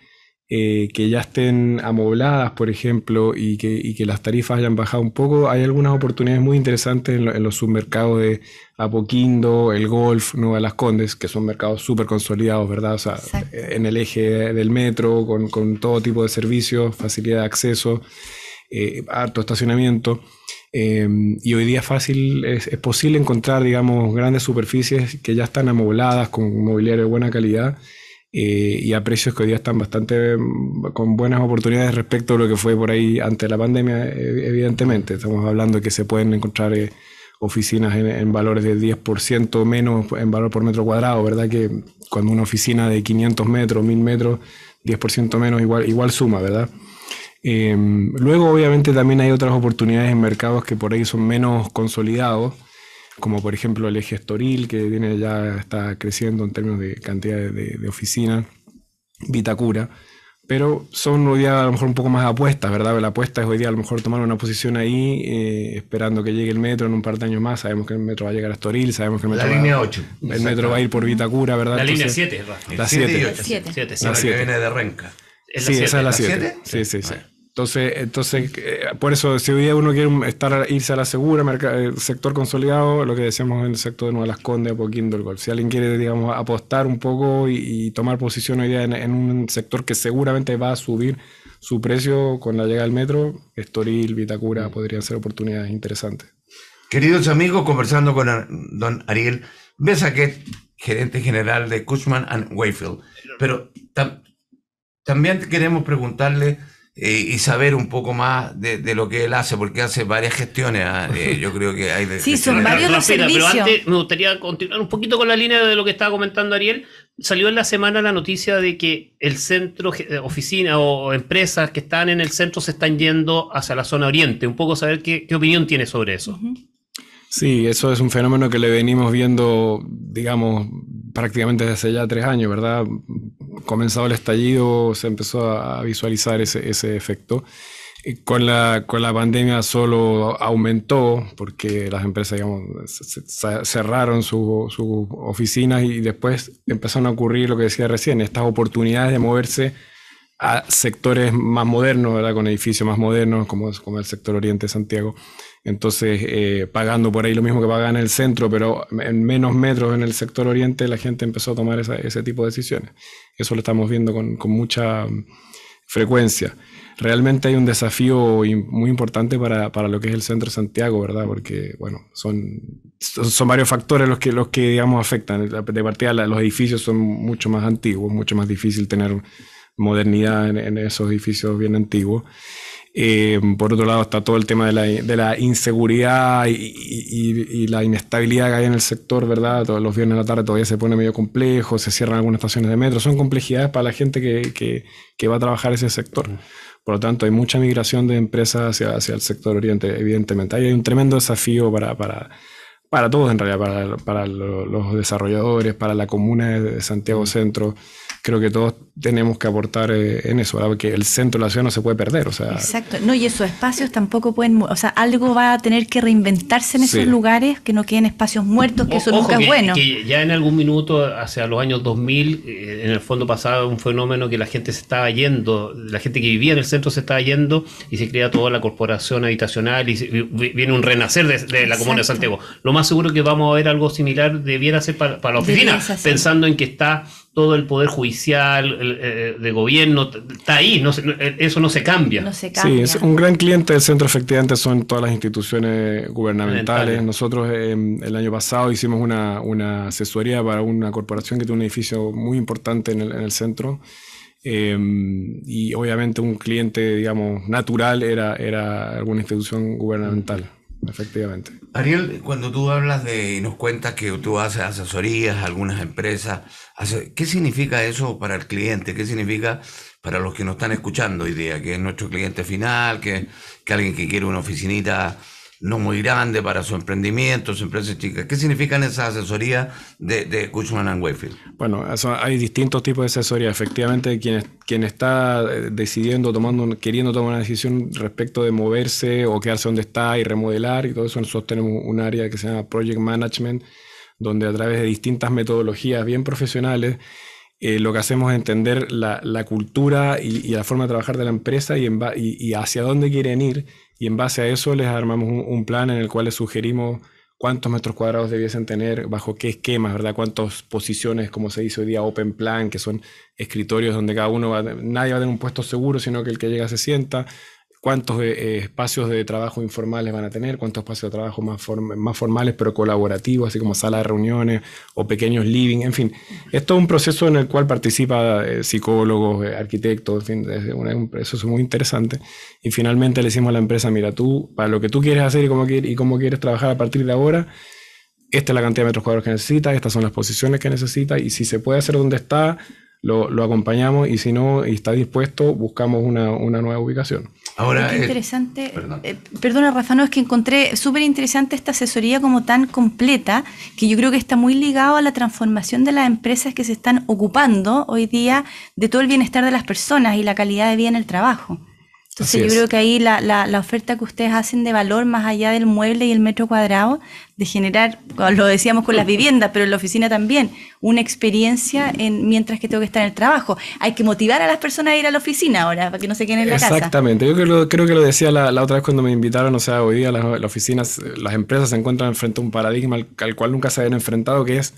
eh, que ya estén amobladas, por ejemplo, y que, las tarifas hayan bajado un poco, hay algunas oportunidades muy interesantes en, los submercados de Apoquindo, el Golf, Nueva Las Condes, que son mercados súper consolidados, ¿verdad? O sea, en el eje del metro, con, todo tipo de servicios, facilidad de acceso, eh, alto estacionamiento. Em, y hoy día es fácil, es, posible encontrar, digamos, grandes superficies que ya están amobladas con mobiliario de buena calidad eh, y a precios que hoy día están bastante em, con buenas oportunidades respecto a lo que fue por ahí ante la pandemia, e, evidentemente. Estamos hablando de que se pueden encontrar eh, oficinas en, valores de 10% menos en valor por metro cuadrado, ¿verdad? Que cuando una oficina de 500 metros, 1000 metros, 10% menos igual, igual suma, ¿verdad? Em, luego, obviamente, también hay otras oportunidades en mercados que por ahí son menos consolidados, como por ejemplo el eje Estoril, que viene ya está creciendo en términos de cantidad de, oficinas, Vitacura, pero son hoy día a lo mejor un poco más apuestas, ¿verdad? La apuesta es hoy día a lo mejor tomar una posición ahí, eh, esperando que llegue el metro en un par de años más. Sabemos que el metro va a llegar a Estoril, sabemos que el metro, va, línea 8. El metro va a ir por Vitacura, ¿verdad? La línea 7, La 7. La que viene de Renca sí, esa es la 7. Sí, sí, ah, sí. Entonces, entonces eh, por eso, si hoy día uno quiere estar, irse a la segura, eh, sector consolidado, lo que decíamos en el sector de Nueva Las Condes, Apoquindo, el Golf. Si alguien quiere, digamos, apostar un poco y, tomar posición hoy día en, un sector que seguramente va a subir su precio con la llegada del metro, Estoril, Vitacura mm. podrían ser oportunidades interesantes. Queridos amigos, conversando con don Ariel Besaquet, gerente general de Cushman and Wayfield. Pero también queremos preguntarle eh, y saber un poco más de, lo que él hace, porque hace varias gestiones. ¿ah? Eh, yo creo que hay. De, sí, son varios los servicios. Pero antes me gustaría continuar un poquito con la línea de lo que estaba comentando Ariel. Salió en la semana la noticia de que el centro, eh, oficina o empresas que están en el centro se están yendo hacia la zona oriente. Un poco saber qué, opinión tiene sobre eso. Sí, eso es un fenómeno que le venimos viendo, digamos, prácticamente desde hace ya tres años, ¿verdad? Comenzado el estallido, se empezó a visualizar ese, efecto. con la, con la pandemia solo aumentó porque las empresas, digamos, cerraron sus su oficinas y después empezaron a ocurrir lo que decía recién, estas oportunidades de moverse a sectores más modernos, ¿verdad? Con edificios más modernos, como, como el sector Oriente de Santiago. Entonces, eh, pagando por ahí lo mismo que pagan en el centro, pero en menos metros en el sector oriente, la gente empezó a tomar ese tipo de decisiones. Eso lo estamos viendo con, mucha mm, frecuencia. Realmente hay un desafío muy importante para, lo que es el centro de Santiago, ¿verdad? Porque, bueno, son, varios factores los que, los que, digamos, afectan. De partida, los edificios son mucho más antiguos, mucho más difícil tener modernidad en esos edificios bien antiguos. Eh, por otro lado está todo el tema de la, inseguridad y, la inestabilidad que hay en el sector, ¿verdad? Todos los viernes a la tarde todavía se pone medio complejo, se cierran algunas estaciones de metro, son complejidades para la gente que, va a trabajar ese sector. Mm. Por lo tanto, hay mucha migración de empresas hacia, hacia el sector oriente, evidentemente. Ahí hay un tremendo desafío para, todos, en realidad, para, para los desarrolladores, para la comuna de Santiago mm. Centro creo que todos tenemos que aportar eh, en eso, porque el centro de la ciudad no se puede perder. O sea, Exacto, no, y esos espacios tampoco pueden, o sea, algo va a tener que reinventarse en esos lugares, que no queden espacios muertos, que eso nunca es bueno. ya en algún minuto, hacia los años 2000, eh, en el fondo pasaba un fenómeno que la gente se estaba yendo, la gente que vivía en el centro se estaba yendo y se crea toda la corporación habitacional y, viene un renacer de, la comuna de Santiago. Lo más seguro que vamos a ver algo similar debiera ser para, para la oficina, pensando en que está todo el poder judicial, el, eh, eh, de gobierno, está ahí, eh, eso no se cambia. Sí, es un gran cliente del centro efectivamente son todas las instituciones gubernamentales. Nosotros em, el año pasado hicimos una, asesoría para una corporación que tiene un edificio muy importante en el, centro. Em, y obviamente un cliente, digamos, natural era, era alguna institución gubernamental efectivamente. Ariel, cuando tú hablas de y nos cuentas que tú haces asesorías a algunas empresas, ¿qué significa eso para el cliente? ¿Qué significa para los que nos están escuchando hoy día? Que es nuestro cliente final, que, que alguien que quiere una oficinita no muy grande para su emprendimiento, su empresa chica. ¿Qué significan esas asesorías de, de Cushman Wakefield? Bueno, hay distintos tipos de asesoría. Efectivamente, quien, quien está eh, decidiendo, tomando, queriendo tomar una decisión respecto de moverse o quedarse donde está y remodelar y todo eso, nosotros tenemos un área que se llama Project Management, donde a través de distintas metodologías bien profesionales, eh, lo que hacemos es entender la, cultura y, la forma de trabajar de la empresa y hacia dónde quieren ir y en base a eso les armamos un, plan en el cual les sugerimos cuántos metros cuadrados debiesen tener, bajo qué esquemas, ¿verdad? Cuántas posiciones, como se dice hoy día, open plan, que son escritorios donde cada uno nadie va a tener un puesto seguro, sino que el que llega se sienta, cuántos eh, eh, espacios de trabajo informales van a tener, cuántos espacios de trabajo más, más formales pero colaborativos, así como salas de reuniones o pequeños living, en fin. Es todo un proceso en el cual participa eh, psicólogos, arquitectos, en fin, es un proceso muy interesante. Y finalmente le decimos a la empresa, mira, tú, para lo que tú quieres hacer y cómo, y cómo quieres trabajar a partir de ahora, esta es la cantidad de metros cuadrados que necesitas, estas son las posiciones que necesitas, y si se puede hacer donde está, lo, acompañamos, y si no, y está dispuesto, buscamos una nueva ubicación. Ahora, eh, interesante. Eh, perdona, Rafa, no, es que encontré súper interesante esta asesoría como tan completa, que yo creo que está muy ligado a la transformación de las empresas que se están ocupando hoy día de todo el bienestar de las personas y la calidad de vida en el trabajo yo creo que ahí la, la, la, oferta que ustedes hacen de valor más allá del mueble y el metro cuadrado, de generar, lo decíamos con las viviendas, pero en la oficina también, una experiencia en, mientras que tengo que estar en el trabajo. Hay que motivar a las personas a ir a la oficina ahora, para que no se queden en la Exactamente. casa. Exactamente, yo creo, creo, que lo decía la, la, otra vez cuando me invitaron, o sea, hoy día las, oficinas, las empresas se encuentran frente a un paradigma al cual nunca se habían enfrentado, que es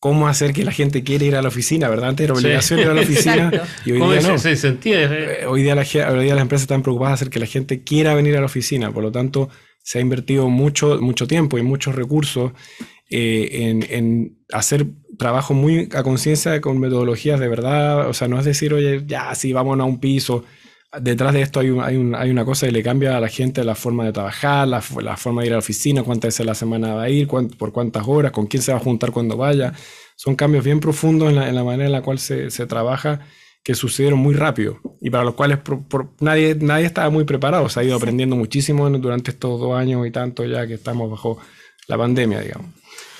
cómo hacer que la gente quiera ir a la oficina, ¿verdad? Antes era obligación ir a la oficina y hoy día no. Se sentía, eh, hoy, día las empresas están preocupadas de hacer que la gente quiera venir a la oficina, por lo tanto se ha invertido mucho, mucho tiempo y muchos recursos eh, en, en, hacer trabajo muy a conciencia con metodologías de verdad, o sea, no es decir, oye, ya, sí, vamos a un piso, detrás de esto hay, hay, una cosa que le cambia a la gente la forma de trabajar, la, forma de ir a la oficina, cuántas veces la semana va a ir, por cuántas horas, con quién se va a juntar cuando vaya. Son cambios bien profundos en la, manera en la cual se, trabaja que sucedieron muy rápido y para los cuales nadie, nadie estaba muy preparado. Se ha ido aprendiendo muchísimo durante estos dos años y tanto ya que estamos bajo la pandemia, digamos.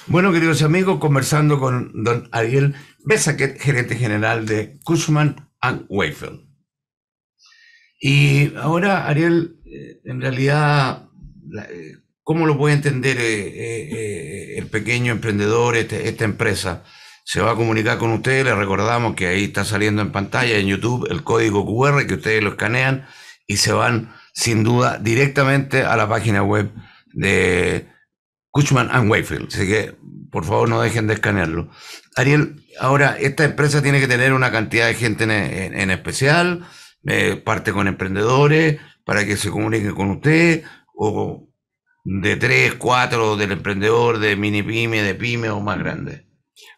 Bueno, queridos amigos, conversando con don Ariel Besaquet, gerente general de Cushman and Wakefield. Y ahora, Ariel, eh, en realidad, eh, ¿cómo lo puede entender eh, el pequeño emprendedor, este, esta empresa? Se va a comunicar con ustedes, les recordamos que ahí está saliendo en pantalla, en YouTube, el código QR que ustedes lo escanean y se van sin duda directamente a la página web de Kuchman and Wakefield. Así que, por favor, no dejen de escanearlo. Ariel, ahora, esta empresa tiene que tener una cantidad de gente en especial eh, parte con emprendedores para que se comuniquen con usted, o de tres, cuatro del emprendedor, de mini pyme, de pyme o más grande.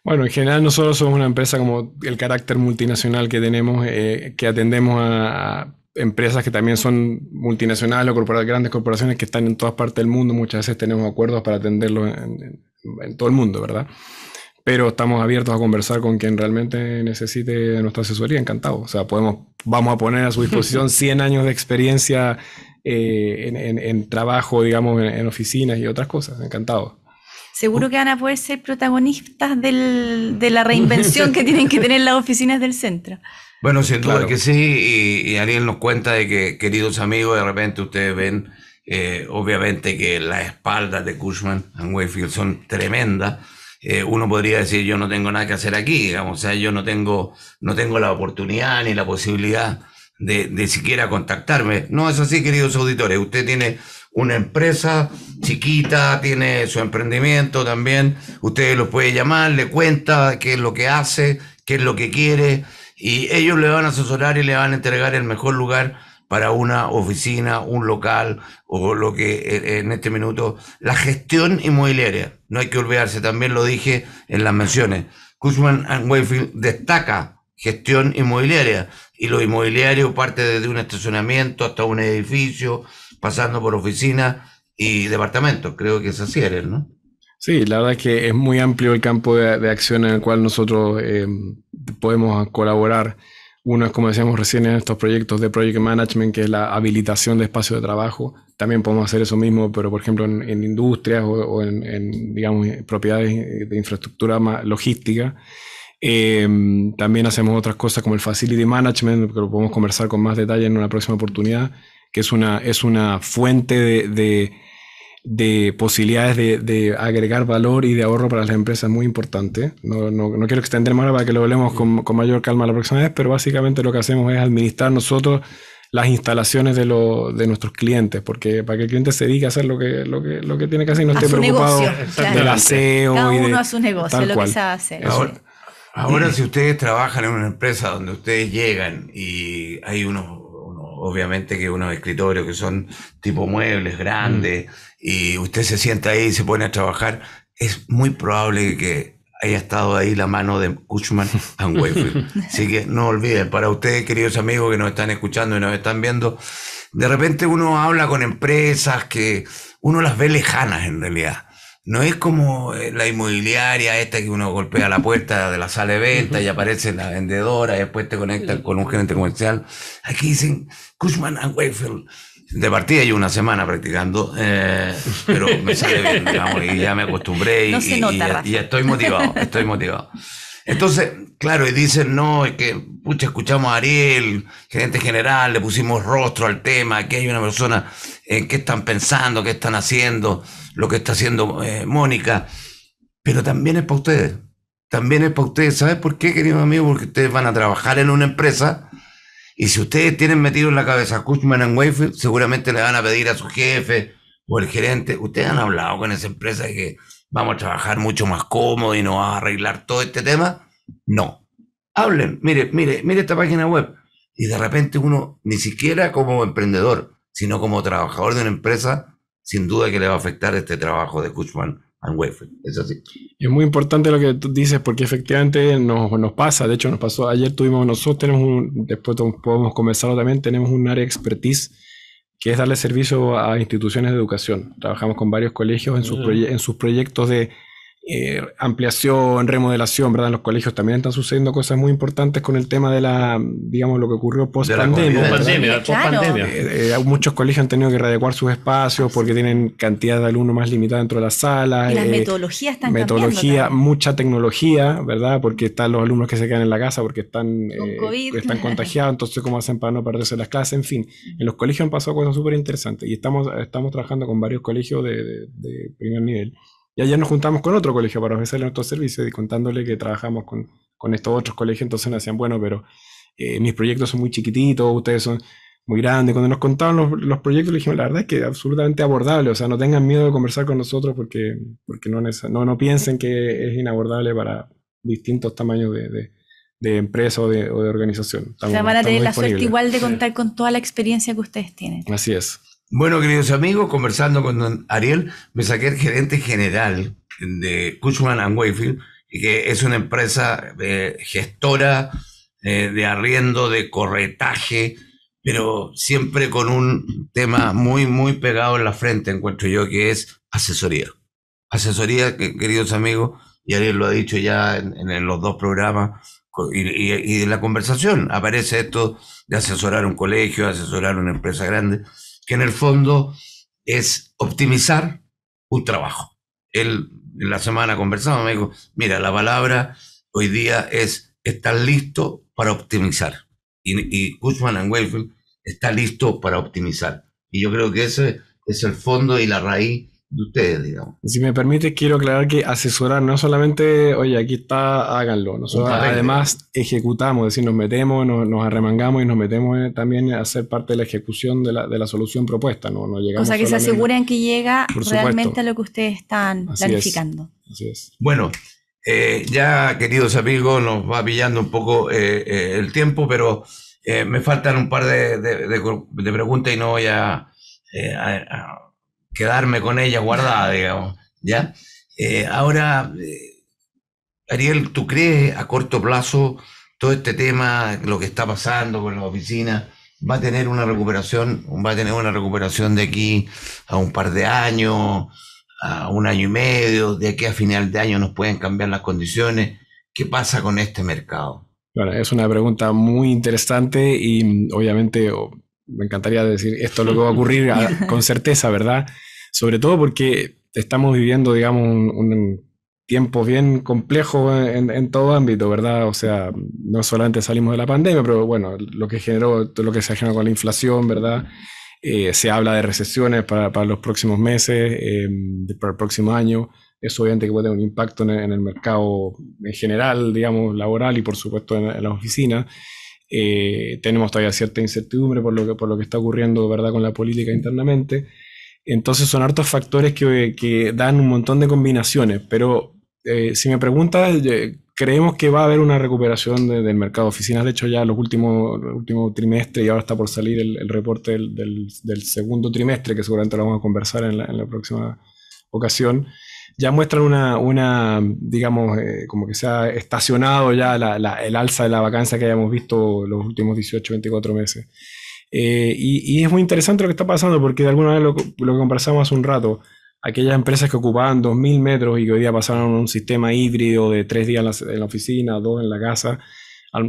Bueno, en general nosotros somos una empresa como el carácter multinacional que tenemos, eh, que atendemos a, empresas que también son multinacionales o grandes corporaciones que están en todas partes del mundo. Muchas veces tenemos acuerdos para atenderlo en todo el mundo, ¿verdad? pero estamos abiertos a conversar con quien realmente necesite nuestra asesoría, encantado. O sea, podemos, vamos a poner a su disposición 100 años de experiencia eh, en, trabajo, digamos, en, oficinas y otras cosas, encantado. Seguro que van a poder ser protagonistas de la reinvención que tienen que tener las oficinas del centro. Bueno, sin duda que sí, y, alguien Ariel nos cuenta de que, queridos amigos, de repente ustedes ven, eh, obviamente, que las espaldas de Cushman and Wakefield son tremendas, eh, uno podría decir yo no tengo nada que hacer aquí, digamos, o sea, yo no tengo, no tengo la oportunidad ni la posibilidad de, de siquiera contactarme. No es así, queridos auditores, usted tiene una empresa chiquita, tiene su emprendimiento también, usted los puede llamar, le cuenta qué es lo que hace, qué es lo que quiere, y ellos le van a asesorar y le van a entregar el mejor lugar para una oficina, un local o lo que eh, en este minuto, la gestión inmobiliaria. No hay que olvidarse, también lo dije en las menciones. Cushman and destaca gestión inmobiliaria y lo inmobiliario parte desde un estacionamiento hasta un edificio, pasando por oficinas y departamentos. Creo que es así, ¿no? Sí, la verdad es que es muy amplio el campo de, acción en el cual nosotros eh, podemos colaborar. Uno es, como decíamos recién, en estos proyectos de Project Management, que es la habilitación de espacio de trabajo. También podemos hacer eso mismo, pero por ejemplo en, industrias o, en, digamos, propiedades de infraestructura logística. Eh, también hacemos otras cosas como el Facility Management, que lo podemos conversar con más detalle en una próxima oportunidad, que es una, es una fuente de de posibilidades de, agregar valor y de ahorro para las empresas muy importante. No, no, no quiero extenderme ahora para que lo hablemos con, mayor calma la próxima vez, pero básicamente lo que hacemos es administrar nosotros las instalaciones de, nuestros clientes, porque para que el cliente se dedique a hacer lo que, lo que, tiene que hacer y no esté preocupado del aseo. Cada uno a su negocio, lo que se hace. ahora, si ustedes trabajan en una empresa donde ustedes llegan y hay unos obviamente que unos escritorios que son tipo muebles grandes, mm. y usted se sienta ahí y se pone a trabajar, es muy probable que haya estado ahí la mano de Cushman and Wakefield. Así que no olviden, para ustedes, queridos amigos que nos están escuchando y nos están viendo, de repente uno habla con empresas que uno las ve lejanas en realidad no es como eh, la inmobiliaria esta que uno golpea la puerta de la sala de venta y aparece la vendedora y después te conectan con un gerente comercial. Aquí dicen Cushman and Wakefield. De partida yo una semana practicando, eh, pero me sale bien, digamos, y ya me acostumbré y, estoy motivado, estoy motivado. Entonces, claro, y dicen, no, es que, pucha, escuchamos a Ariel, gerente general, le pusimos rostro al tema, aquí hay una persona, en eh, qué están pensando, qué están haciendo, lo que está haciendo eh, Mónica, pero también es para ustedes, también es para ustedes, ¿sabes por qué, queridos amigos? Porque ustedes van a trabajar en una empresa y si ustedes tienen metido en la cabeza Cushman and Wayfield, seguramente le van a pedir a su jefe o el gerente, ustedes han hablado con esa empresa que vamos a trabajar mucho más cómodo y nos va a arreglar todo este tema. No. Hablen, mire, mire, mire esta página web. Y de repente uno, ni siquiera como emprendedor, sino como trabajador de una empresa, sin duda que le va a afectar este trabajo de Cushman and Es así. Es muy importante lo que tú dices, porque efectivamente nos, nos pasa. De hecho, nos pasó ayer, tuvimos nosotros, tenemos un, después podemos conversarlo también, tenemos un área de expertise que es darle servicio a instituciones de educación. Trabajamos con varios colegios en sus, mm. en sus proyectos de eh, ampliación, remodelación, ¿verdad? En los colegios también están sucediendo cosas muy importantes con el tema de la, digamos, lo que ocurrió post pandemia. Post -pandemia, eh, eh, muchos colegios han tenido que readecuar sus espacios porque tienen cantidad de alumnos más limitada dentro de las salas. Y las metodologías están Metodología, mucha tecnología, ¿verdad? Porque están los alumnos que se quedan en la casa porque están, están contagiados, entonces, ¿cómo hacen para no perderse las clases? En fin, en los colegios han pasado cosas súper interesantes y estamos, estamos trabajando con varios colegios de primer nivel y ayer nos juntamos con otro colegio para ofrecerle nuestro servicio y contándole que trabajamos con, estos otros colegios, entonces nos decían, bueno, pero eh, mis proyectos son muy chiquititos, ustedes son muy grandes. Cuando nos contaban los, proyectos, le dijimos, la verdad es que es absolutamente abordable, o sea, no tengan miedo de conversar con nosotros porque, porque no, no, piensen que es inabordable para distintos tamaños de, empresa o de, organización. o sea, van a tener la suerte igual de contar con toda la experiencia que ustedes tienen. Así es. Bueno, queridos amigos, conversando con Ariel, me saqué el gerente general de Cushman and Wakefield, que es una empresa eh, gestora eh, de arriendo, de corretaje, pero siempre con un tema muy, muy pegado en la frente, encuentro yo, que es asesoría. Asesoría, queridos amigos, y Ariel lo ha dicho ya en, los dos programas, y, y, y, en la conversación aparece esto de asesorar un colegio, asesorar una empresa grande que en el fondo es optimizar un trabajo. Él en la semana conversamos, me dijo, mira, la palabra hoy día es estar listo para optimizar. Y, y Guzman and está listo para optimizar. Y yo creo que ese es el fondo y la raíz de ustedes, Si me permite, quiero aclarar que asesorar no solamente, oye, aquí está, háganlo. Nosotros además ejecutamos, es decir, nos metemos, nos, arremangamos y nos metemos también a ser parte de la ejecución de la, solución propuesta. No, llegamos o sea, que se aseguren que llega realmente a lo que ustedes están planificando. Así es. Bueno. Eh, ya, queridos amigos, nos va pillando un poco eh, eh, el tiempo, pero me faltan un par de, preguntas y no voy a quedarme con ella guardada, digamos. ¿ya? Eh, ahora, eh, Ariel, ¿tú crees a corto plazo todo este tema, lo que está pasando con las oficinas, va a tener una recuperación, va a tener una recuperación de aquí a un par de años, a un año y medio, de aquí a final de año nos pueden cambiar las condiciones? ¿Qué pasa con este mercado? es una pregunta muy interesante y obviamente me encantaría decir esto lo que va a ocurrir con certeza, ¿verdad? Sobre todo porque estamos viviendo, digamos, un, tiempo bien complejo en, todo ámbito, ¿verdad? O sea, no solamente salimos de la pandemia, pero bueno, lo que generó, todo lo que se ha generado con la inflación, ¿verdad? Eh, se habla de recesiones para, para los próximos meses, em, para el próximo año. Eso obviamente que puede tener un impacto en, el mercado en general, digamos, laboral y por supuesto en, en las oficinas. Eh, tenemos todavía cierta incertidumbre por lo que, por lo que está ocurriendo ¿verdad? con la política internamente. Entonces son hartos factores que, que dan un montón de combinaciones, pero eh, si me preguntas, eh, creemos que va a haber una recuperación del mercado de oficinas. De hecho, ya los últimos, el último trimestre y ahora está por salir el, reporte del, del, segundo trimestre, que seguramente lo vamos a conversar en la, en la próxima ocasión ya muestran una, digamos, eh, como que se ha estacionado ya el alza de la vacancia que hayamos visto los últimos 18, 24 meses. Eh, y, es muy interesante lo que está pasando porque de alguna manera lo, que conversamos hace un rato, aquellas empresas que ocupaban 2.000 metros y que hoy día pasaron a un sistema híbrido de tres días en la, oficina, dos en la casa,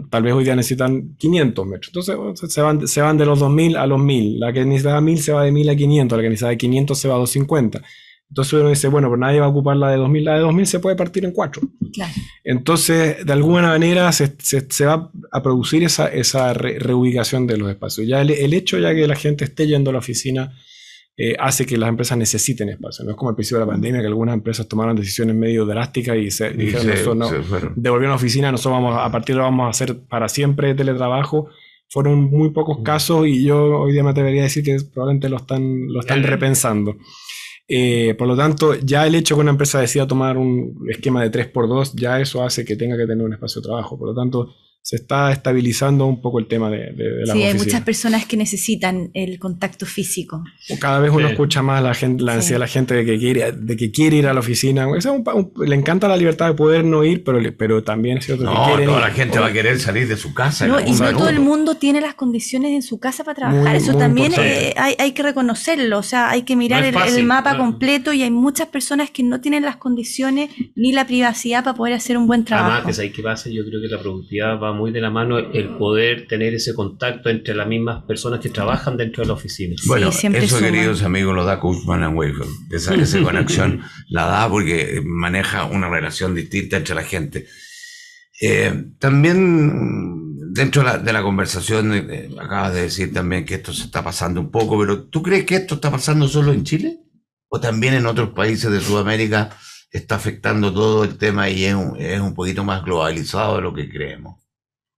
tal vez hoy día necesitan 500 metros. Entonces se, van, se van, de los 2.000 a los 1.000. La que necesita 1.000 se va de 1.000 a 500, la que necesita de 500 se va a 250. Entonces uno dice, bueno, pues nadie va a ocupar la de 2000, la de 2000 se puede partir en cuatro. Entonces, de alguna manera se, va a producir esa, reubicación de los espacios. Ya el, hecho ya que la gente esté yendo a la oficina eh, hace que las empresas necesiten espacio. No es como al principio de la pandemia que algunas empresas tomaron decisiones medio drásticas y se dijeron, se, eso no, devolvieron la oficina, nosotros vamos, a partir de ahora vamos a hacer para siempre teletrabajo fueron muy pocos mm. casos y yo hoy día me atrevería a decir que probablemente lo están, lo están repensando. Eh, por lo tanto, ya el hecho que una empresa decida tomar un esquema de 3x2, ya eso hace que tenga que tener un espacio de trabajo. Por lo tanto, se está estabilizando un poco el tema de, de, de Sí, hay muchas personas que necesitan el contacto físico. Cada vez uno escucha más la, gente, la ansiedad de la gente de que quiere, de que quiere ir a la oficina. O le encanta la libertad de poder no ir, pero, pero también es cierto no, que la gente va a querer salir de su casa. No, y no todo el mundo tiene las condiciones en su casa para trabajar. Eso también eh, hay, que reconocerlo. O sea, hay que mirar el, mapa completo y hay muchas personas que no tienen las condiciones ni la privacidad para poder hacer un buen trabajo. Además, que Yo creo que la productividad va muy de la mano el poder tener ese contacto entre las mismas personas que trabajan dentro de la oficina. Bueno, eso, queridos amigos, lo da Cushman and Esa, conexión la da porque maneja una relación distinta entre la gente. Eh, también dentro de la, conversación eh, acabas de decir también que esto se está pasando un poco, pero ¿tú crees que esto está pasando solo en Chile? ¿O también en otros países de Sudamérica está afectando todo el tema y es un poquito más globalizado de lo que creemos?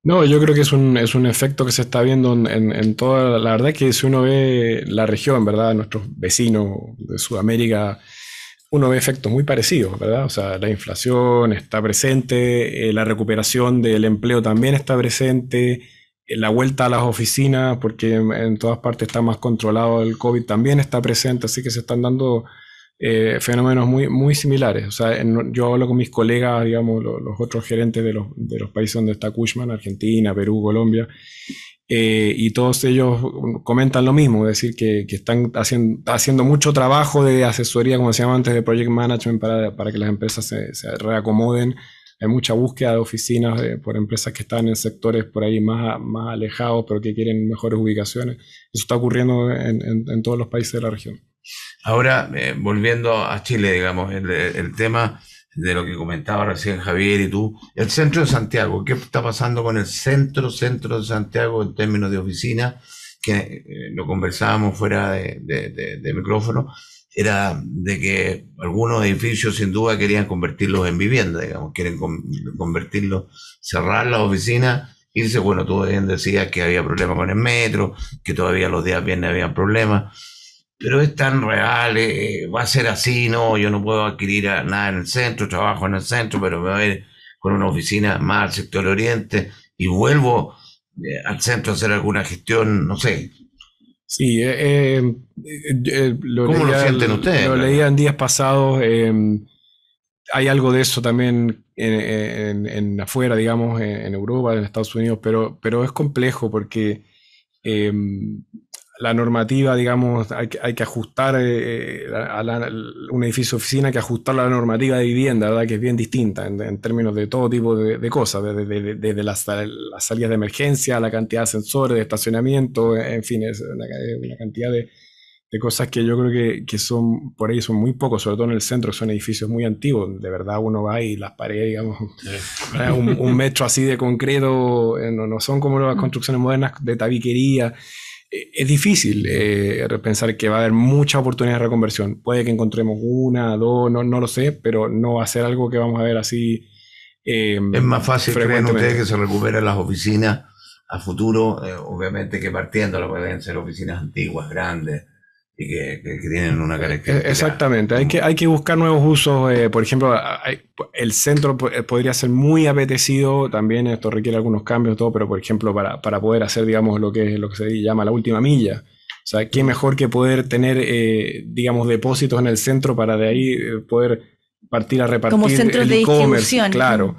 No, yo creo que es un, efecto que se está viendo en, en toda, la verdad que si uno ve la región, ¿verdad? Nuestros vecinos de Sudamérica, uno ve efectos muy parecidos, ¿verdad? O sea, la inflación está presente, eh, la recuperación del empleo también está presente, eh, la vuelta a las oficinas, porque en, todas partes está más controlado el COVID, también está presente, así que se están dando eh, fenómenos muy, muy similares. O sea, yo hablo con mis colegas, digamos, los, otros gerentes de los, países donde está Cushman, Argentina, Perú, Colombia, eh, y todos ellos comentan lo mismo, es decir, que, están haciendo, haciendo, mucho trabajo de asesoría, como decíamos antes, de project management para, para que las empresas se, reacomoden. Hay mucha búsqueda de oficinas por empresas que están en sectores por ahí más, más alejados, pero que quieren mejores ubicaciones. Eso está ocurriendo en todos los países de la región. Ahora, eh, volviendo a Chile, digamos, el, tema de lo que comentaba recién Javier y tú, el centro de Santiago, ¿qué está pasando con el centro, centro de Santiago en términos de oficina? Que eh, lo conversábamos fuera de, micrófono, era de que algunos edificios sin duda querían convertirlos en vivienda, digamos, quieren convertirlos, cerrar las oficinas irse. Bueno, tú bien decías que había problemas con el metro, que todavía los días viernes había problemas pero es tan real, eh, eh, va a ser así, no, yo no puedo adquirir nada en el centro, trabajo en el centro, pero me voy a ir con una oficina más al sector oriente y vuelvo eh, al centro a hacer alguna gestión, no sé. Sí, eh, lo ¿cómo lo sienten ustedes? Lo leía en días pasados, em, hay algo de eso también en, afuera, digamos, en, Europa, en Estados Unidos, pero, pero es complejo porque... Em, la normativa, digamos, hay que, hay que ajustar eh, eh, a un edificio de oficina, hay que ajustar la normativa de vivienda, ¿verdad? Que es bien distinta en, términos de todo tipo de, cosas, desde, las, salidas de emergencia, la cantidad de ascensores, de estacionamiento, en fin, es una, cantidad de, cosas que yo creo que, que, son, por ahí son muy pocos, sobre todo en el centro, son edificios muy antiguos, de verdad uno va y las paredes, digamos, un, metro así de concreto, eh, no, no son como las mm. construcciones modernas de tabiquería. E-, es difícil eh, pensar que va a haber muchas oportunidades de reconversión. Puede que encontremos una, dos, no, lo sé, pero no va a ser algo que vamos a ver así. Eh, es más fácil, creen ustedes, que se recuperen las oficinas a futuro, eh, obviamente que partiendo, lo pueden ser oficinas antiguas, grandes, y que, tienen una eh, característica. Exactamente, hay que, hay que buscar nuevos usos. Eh, por ejemplo, el centro eh, podría ser muy apetecido, también esto requiere algunos cambios, todo, pero por ejemplo, para, poder hacer, digamos, lo que, es lo que se llama la última milla. O sea, qué mejor que poder tener, digamos, depósitos en el centro para de ahí poder partir a repartir Como el de Claro.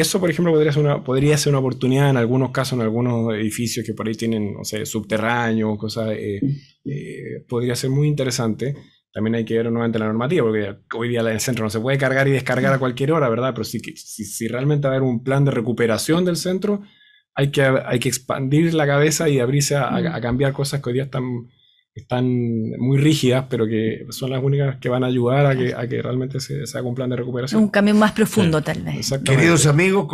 Eso, por ejemplo, podría ser, una, podría ser una oportunidad en algunos casos, en algunos edificios que por ahí tienen, no sé, subterráneos, cosas, eh, eh, podría ser muy interesante. También hay que ver nuevamente la normativa, porque hoy día el centro no se puede cargar y descargar a cualquier hora, ¿verdad? Pero si, si, realmente va a haber un plan de recuperación del centro, hay que, hay que expandir la cabeza y abrirse a cambiar cosas que hoy día están están muy rígidas, pero que son las únicas que van a ayudar a que, realmente se, haga un plan de recuperación. Un cambio más profundo, tal vez. Queridos amigos,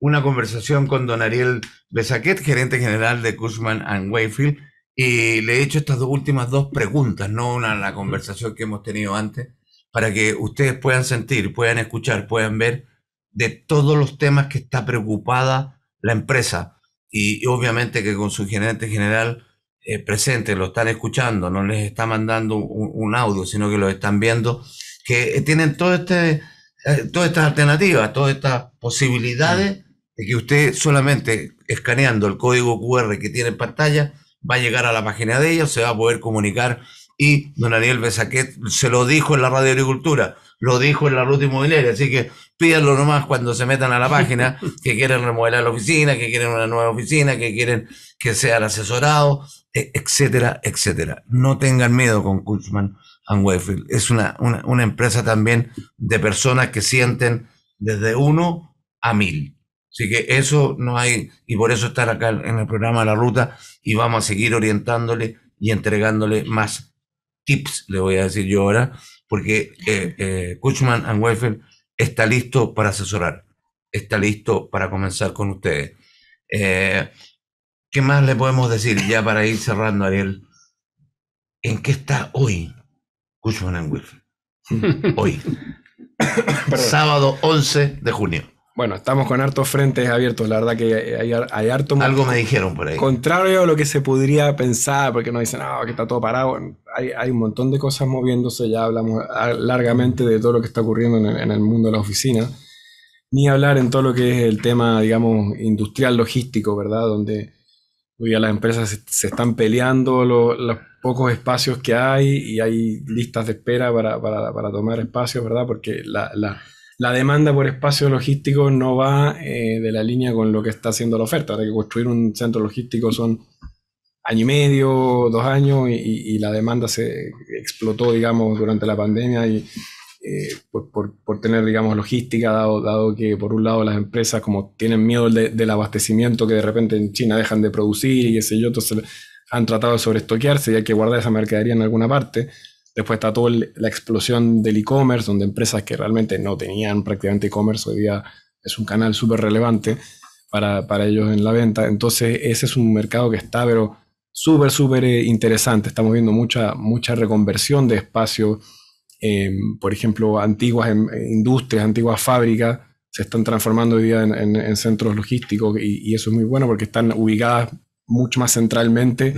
una conversación con don Ariel Besaquet, gerente general de Cushman and Wayfield y le he hecho estas dos últimas dos preguntas, no una la conversación que hemos tenido antes, para que ustedes puedan sentir, puedan escuchar, puedan ver de todos los temas que está preocupada la empresa. y obviamente que con su gerente general eh, presentes, lo están escuchando, no les está mandando un, audio, sino que lo están viendo, que eh, tienen todo este, eh, todas estas alternativas, todas estas posibilidades mm. de que usted solamente escaneando el código QR que tiene en pantalla va a llegar a la página de ellos, se va a poder comunicar y don Daniel Besaquet se lo dijo en la radio agricultura, lo dijo en la ruta inmobiliaria, así que pídanlo nomás cuando se metan a la página, que quieren remodelar la oficina, que quieren una nueva oficina, que quieren que sea el asesorado, e, etcétera, etcétera. No tengan miedo con Cushman and Es una, una, empresa también de personas que sienten desde uno a mil. Así que eso no hay, y por eso estar acá en el programa La Ruta y vamos a seguir orientándole y entregándole más tips, le voy a decir yo ahora, porque eh, eh and Wakefield está listo para asesorar, está listo para comenzar con ustedes. Eh, ¿Qué más le podemos decir ya para ir cerrando, Ariel? ¿En qué está hoy Cushman and Hoy. Sábado 11 de junio. Bueno, estamos con hartos frentes abiertos, la verdad que hay, hay harto... Algo me dijeron por ahí. Contrario a lo que se podría pensar, porque nos dicen, ah, que está todo parado. Hay, hay, un montón de cosas moviéndose, ya hablamos largamente de todo lo que está ocurriendo en el, mundo de la oficina. Ni hablar en todo lo que es el tema, digamos, industrial, logístico, ¿verdad? Donde hoy las empresas se, están peleando los pocos espacios que hay y hay listas de espera para, para, para tomar espacios, ¿verdad? Porque la, la la demanda por espacio logístico no va eh, de la línea con lo que está haciendo la oferta. que construir un centro logístico son año y medio, dos años, y, la demanda se explotó, digamos, durante la pandemia y eh, por, tener, digamos, logística, dado, dado que por un lado las empresas como tienen miedo del abastecimiento, que de repente en China dejan de producir y qué yo, entonces han tratado de sobreestoquearse y hay que guardar esa mercadería en alguna parte. Después está toda la explosión del e-commerce, donde empresas que realmente no tenían prácticamente e-commerce, hoy día es un canal súper relevante para, ellos en la venta. Entonces, ese es un mercado que está, pero súper, súper eh, interesante. Estamos viendo mucha, mucha reconversión de espacio. Eh, por ejemplo, antiguas em, eh, industrias, antiguas fábricas se están transformando hoy día en, centros logísticos y, y, eso es muy bueno porque están ubicadas mucho más centralmente.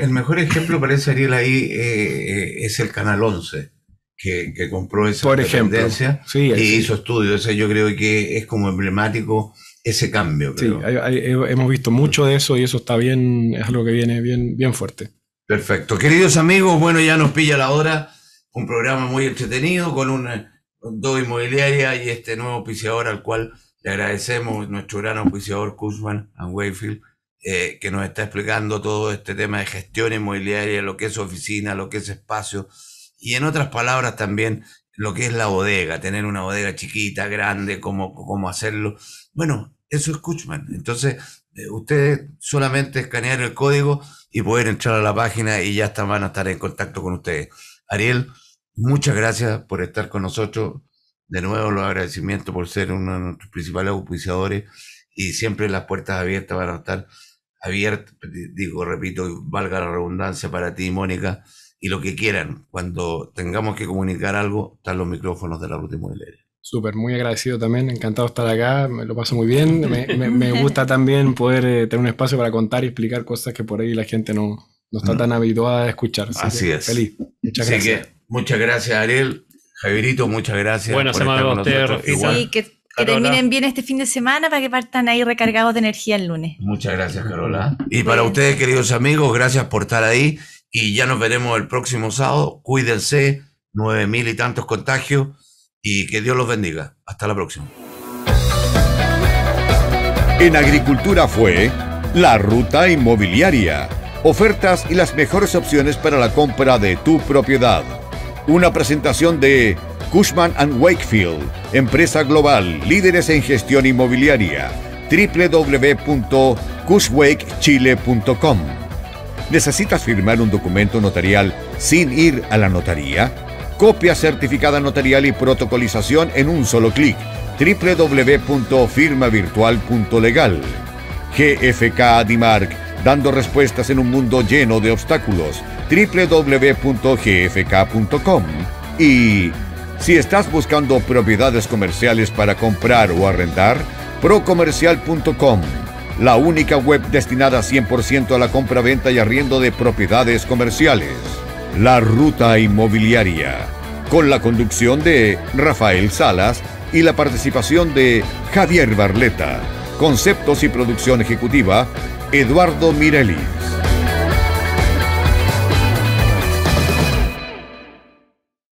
el mejor ejemplo parece Ariel ahí eh, eh, es el Canal 11. Que, que, compró esa Por y hizo estudios. yo creo que es como emblemático ese cambio. Sí, hemos visto mucho de eso y eso está bien, es algo que viene bien, bien fuerte. Perfecto. Queridos amigos, bueno, ya nos pilla la hora. Un programa muy entretenido con una dos inmobiliaria y este nuevo auspiciador al cual le agradecemos, nuestro gran auspiciador Cushman and Wayfield. Eh, que nos está explicando todo este tema de gestión inmobiliaria, lo que es oficina, lo que es espacio, y en otras palabras también lo que es la bodega, tener una bodega chiquita, grande, cómo, cómo hacerlo. Bueno, eso es Kuchman. Entonces, eh, ustedes solamente escanear el código y poder entrar a la página y ya están, van a estar en contacto con ustedes. Ariel, muchas gracias por estar con nosotros. De nuevo, los agradecimientos por ser uno de nuestros principales auspiciadores y siempre las puertas abiertas van a estar abierto, digo, repito, valga la redundancia para ti, Mónica, y lo que quieran. Cuando tengamos que comunicar algo, están los micrófonos de la ruta inmobiliaria. Súper, muy agradecido también, encantado de estar acá, me lo paso muy bien, me, gusta también poder eh, tener un espacio para contar y explicar cosas que por ahí la gente no, no está tan habituada a escuchar. Así, es. Feliz. Muchas así gracias. Que, muchas gracias, Ariel. Javierito, muchas gracias. por se que terminen bien este fin de semana para que partan ahí recargados de energía el lunes. Muchas gracias, Carola. Y para ustedes, queridos amigos, gracias por estar ahí y ya nos veremos el próximo sábado. Cuídense, nueve mil y tantos contagios y que Dios los bendiga. Hasta la próxima. En Agricultura fue la ruta inmobiliaria, ofertas y las mejores opciones para la compra de tu propiedad. Una presentación de Cushman ⁇ Wakefield, empresa global, líderes en gestión inmobiliaria, www.cushwakechile.com. ¿Necesitas firmar un documento notarial sin ir a la notaría? Copia certificada notarial y protocolización en un solo clic www.firmavirtual.legal. GFK Adimark, dando respuestas en un mundo lleno de obstáculos. www.gfk.com y si estás buscando propiedades comerciales para comprar o arrendar, procomercial.com, la única web destinada 100% a la compra-venta y arriendo de propiedades comerciales. La ruta inmobiliaria, con la conducción de Rafael Salas y la participación de Javier Barleta. Conceptos y producción ejecutiva, Eduardo Mirelis.